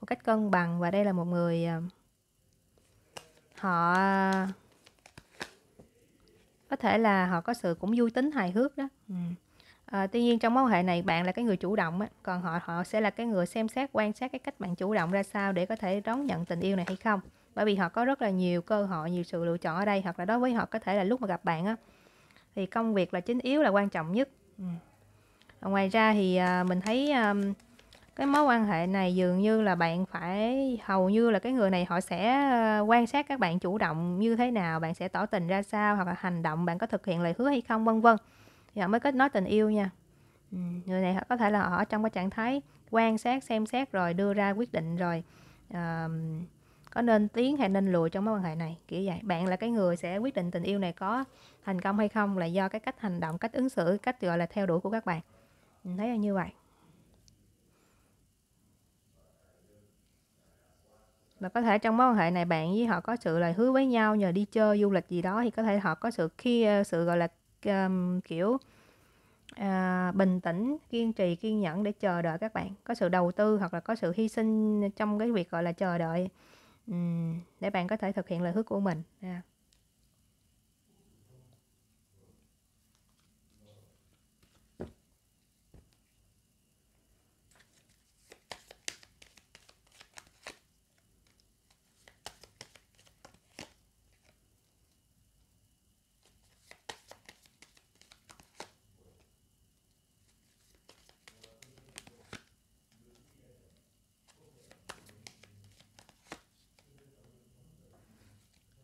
một cách cân bằng và đây là một người ờ, họ có thể là họ có sự cũng vui tính hài hước đó. Ừ. À, tuy nhiên trong mối quan hệ này bạn là cái người chủ động á, còn họ họ sẽ là cái người xem xét quan sát cái cách bạn chủ động ra sao để có thể đón nhận tình yêu này hay không. Bởi vì họ có rất là nhiều cơ hội, nhiều sự lựa chọn ở đây hoặc là đối với họ có thể là lúc mà gặp bạn á thì công việc là chính yếu là quan trọng nhất. Ừ. Ờ, ngoài ra thì à, mình thấy cái mối quan hệ này dường như là bạn phải hầu như là cái người này họ sẽ ờ, quan sát các bạn chủ động như thế nào bạn sẽ tỏ tình ra sao hoặc là hành động bạn có thực hiện lời hứa hay không vân vân thì họ mới kết nối tình yêu nha người này có thể là ở trong cái trạng thái quan sát xem xét rồi đưa ra quyết định rồi uh, có nên tiến hay nên lùi trong mối quan hệ này kiểu vậy bạn là cái người sẽ quyết định tình yêu này có thành công hay không là do cái cách hành động cách ứng xử cách gọi là theo đuổi của các bạn thấy là như vậy và có thể trong mối quan hệ này bạn với họ có sự lời hứa với nhau nhờ đi chơi du lịch gì đó thì có thể họ có sự khi ờ, sự gọi là um, kiểu à, bình tĩnh kiên trì kiên nhẫn để chờ đợi các bạn có sự đầu tư hoặc là có sự hy sinh trong cái việc gọi là chờ đợi um, để bạn có thể thực hiện lời hứa của mình à.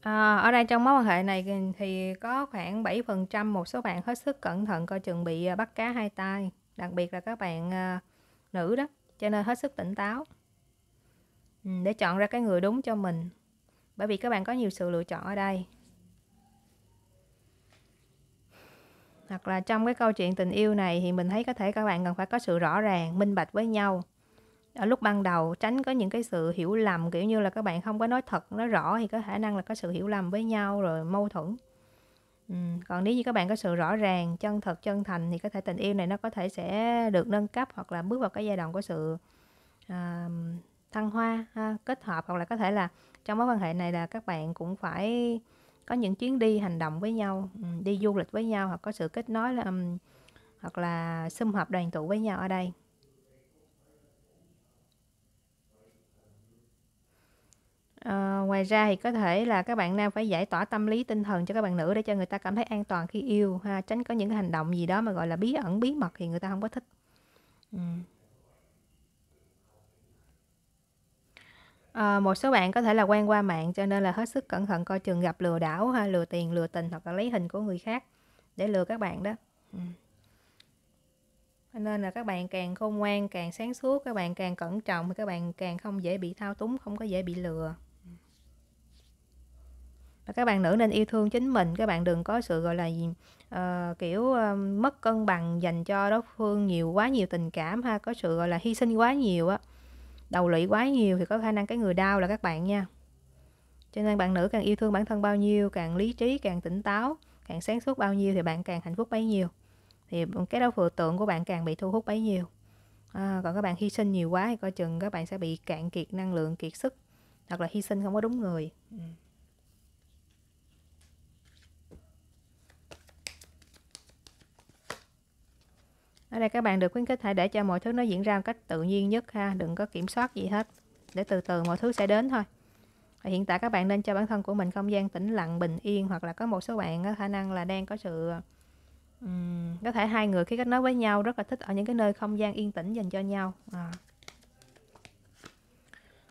À, ở đây trong mối quan hệ này thì có khoảng 7% một số bạn hết sức cẩn thận coi chừng bị ờ, bắt cá hai tay, đặc biệt là các bạn à, nữ đó, cho nên hết sức tỉnh táo ừ, để chọn ra cái người đúng cho mình. Bởi vì các bạn có nhiều sự lựa chọn ở đây. Hoặc là trong cái câu chuyện tình yêu này thì mình thấy có thể các bạn cần phải có sự rõ ràng, minh bạch với nhau ở lúc ban đầu tránh có những cái sự hiểu lầm kiểu như là các bạn không có nói thật nói rõ thì có khả năng là có sự hiểu lầm với nhau rồi mâu thuẫn ừ. còn nếu như các bạn có sự rõ ràng chân thật chân thành thì có thể tình yêu này nó có thể sẽ được nâng cấp hoặc là bước vào cái giai đoạn của sự à, thăng hoa ha, kết hợp hoặc là có thể là trong mối quan hệ này là các bạn cũng phải có những chuyến đi hành động với nhau đi du lịch với nhau hoặc có sự kết nối là hoặc là sum hợp đoàn tụ với nhau ở đây Ờ, ngoài ra thì có thể là các bạn nam phải giải tỏa tâm lý tinh thần cho các bạn nữ để cho người ta cảm thấy an toàn khi yêu ha, tránh có những cái hành động gì đó mà gọi là bí ẩn bí mật thì người ta không có thích. À, một số bạn có thể là quen qua mạng cho nên là hết sức cẩn thận coi chừng gặp lừa đảo ha, lừa tiền, lừa tình hoặc là lấy hình của người khác để lừa các bạn đó. Ừ. Nên là các bạn càng khôn ngoan, càng sáng suốt, các bạn càng cẩn trọng thì các bạn càng không dễ bị thao túng, không có dễ bị lừa và các bạn nữ nên yêu thương chính mình các bạn đừng có sự gọi là uh, kiểu uh, mất cân bằng dành cho đối phương nhiều quá nhiều tình cảm ha có sự gọi là hy sinh quá nhiều á đầu lụy quá nhiều thì có khả năng cái người đau là các bạn nha cho nên bạn nữ càng yêu thương bản thân bao nhiêu càng lý trí càng tỉnh táo càng sáng suốt bao nhiêu thì bạn càng hạnh phúc bấy nhiêu thì cái đối phượng tượng của bạn càng bị thu hút bấy nhiêu à, còn các bạn hy sinh nhiều quá thì coi chừng các bạn sẽ bị cạn kiệt năng lượng kiệt sức hoặc là hy sinh không có đúng người ừ. ở đây các bạn được khuyến khích hãy để cho mọi thứ nó diễn ra một cách tự nhiên nhất ha đừng có kiểm soát gì hết để từ từ mọi thứ sẽ đến thôi hiện tại các bạn nên cho bản thân của mình không gian tĩnh lặng bình yên hoặc là có một số bạn có khả năng là đang có sự um, có thể hai người khi kết nối với nhau rất là thích ở những cái nơi không gian yên tĩnh dành cho nhau à.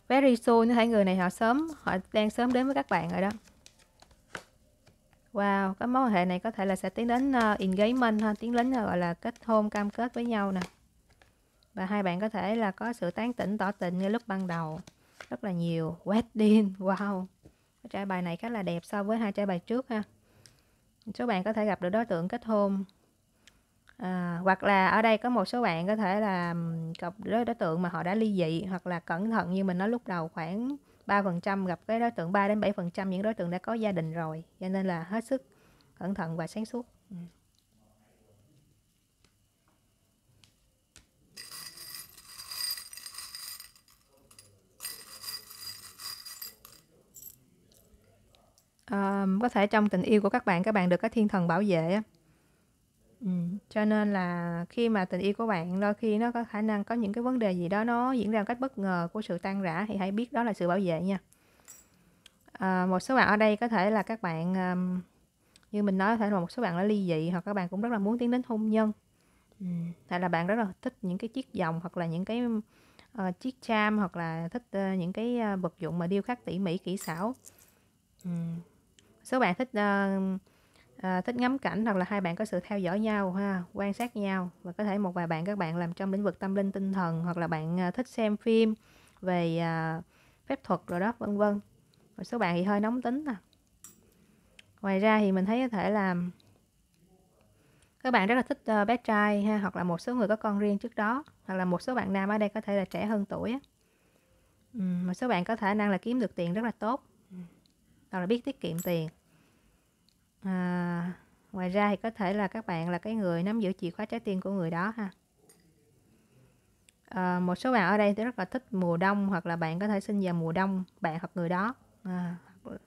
very soon thấy người này họ sớm họ đang sớm đến với các bạn rồi đó Wow, cái mối quan hệ này có thể là sẽ tiến đến uh, engagement ha, tiến đến ờ, gọi là kết hôn cam kết với nhau nè. Và hai bạn có thể là có sự tán tỉnh tỏ tình ngay lúc ban đầu. Rất là nhiều. Wedding, wow. Cái trái bài này khá là đẹp so với hai trái bài trước ha. Số bạn có thể gặp được đối tượng kết hôn. À, hoặc là ở đây có một số bạn có thể là gặp đối tượng mà họ đã ly dị hoặc là cẩn thận như mình nói lúc đầu khoảng 3% gặp cái đối tượng 3 đến 7% những đối tượng đã có gia đình rồi cho nên là hết sức cẩn thận và sáng suốt ừ. à, có thể trong tình yêu của các bạn các bạn được các thiên thần bảo vệ Ừ. Cho nên là khi mà tình yêu của bạn đôi khi nó có khả năng có những cái vấn đề gì đó nó diễn ra một cách bất ngờ của sự tan rã thì hãy biết đó là sự bảo vệ nha. À, một số bạn ở đây có thể là các bạn um, như mình nói có thể là một số bạn đã ly dị hoặc các bạn cũng rất là muốn tiến đến hôn nhân. Ừ. Hay là bạn rất là thích những cái chiếc vòng hoặc là những cái uh, chiếc charm hoặc là thích uh, những cái uh, vật dụng mà điêu khắc tỉ mỉ kỹ xảo. Ừ. Số bạn thích uh, à, thích ngắm cảnh hoặc là hai bạn có sự theo dõi nhau ha quan sát nhau và có thể một vài bạn các bạn làm trong lĩnh vực tâm linh tinh thần hoặc là bạn à, thích xem phim về à, phép thuật rồi đó vân vân một số bạn thì hơi nóng tính nè à. ngoài ra thì mình thấy có thể là các bạn rất là thích uh, bé trai ha hoặc là một số người có con riêng trước đó hoặc là một số bạn nam ở đây có thể là trẻ hơn tuổi á. một số bạn có khả năng là kiếm được tiền rất là tốt hoặc là biết tiết kiệm tiền à, ngoài ra thì có thể là các bạn là cái người nắm giữ chìa khóa trái tim của người đó ha à, một số bạn ở đây thì rất là thích mùa đông hoặc là bạn có thể sinh vào mùa đông bạn hoặc người đó à,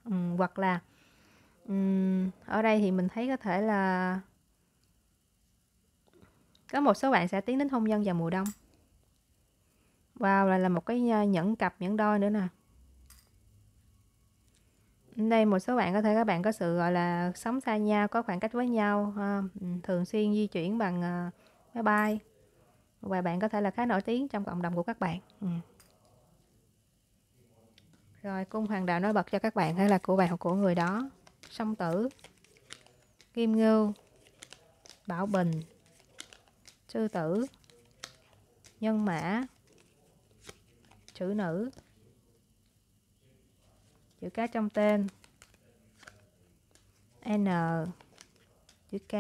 ừ, hoặc là um, ở đây thì mình thấy có thể là có một số bạn sẽ tiến đến hôn nhân vào mùa đông wow là, là một cái ờ, nhẫn cặp nhẫn đôi nữa nè đây một số bạn có thể các bạn có sự gọi là sống xa nhau có khoảng cách với nhau ha. Ờ, thường xuyên di chuyển bằng ờ, máy bay và bạn có thể là khá nổi tiếng trong cộng đồng của các bạn ừ. rồi cung hoàng đạo nói bật cho các bạn hay là của bạn hoặc của người đó song tử kim ngưu bảo bình sư tử nhân mã chữ nữ chữ cái trong tên N chữ K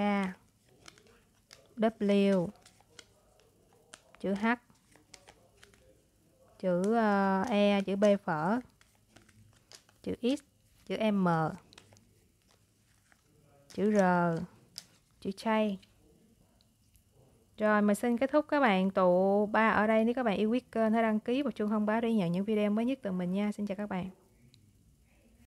W chữ H chữ ờ, E chữ B phở chữ X chữ M chữ R chữ chay rồi mình xin kết thúc các bạn tụ ba ở đây nếu các bạn yêu quý kênh hãy đăng ký và chuông thông báo để nhận những video mới nhất từ mình nha xin chào các bạn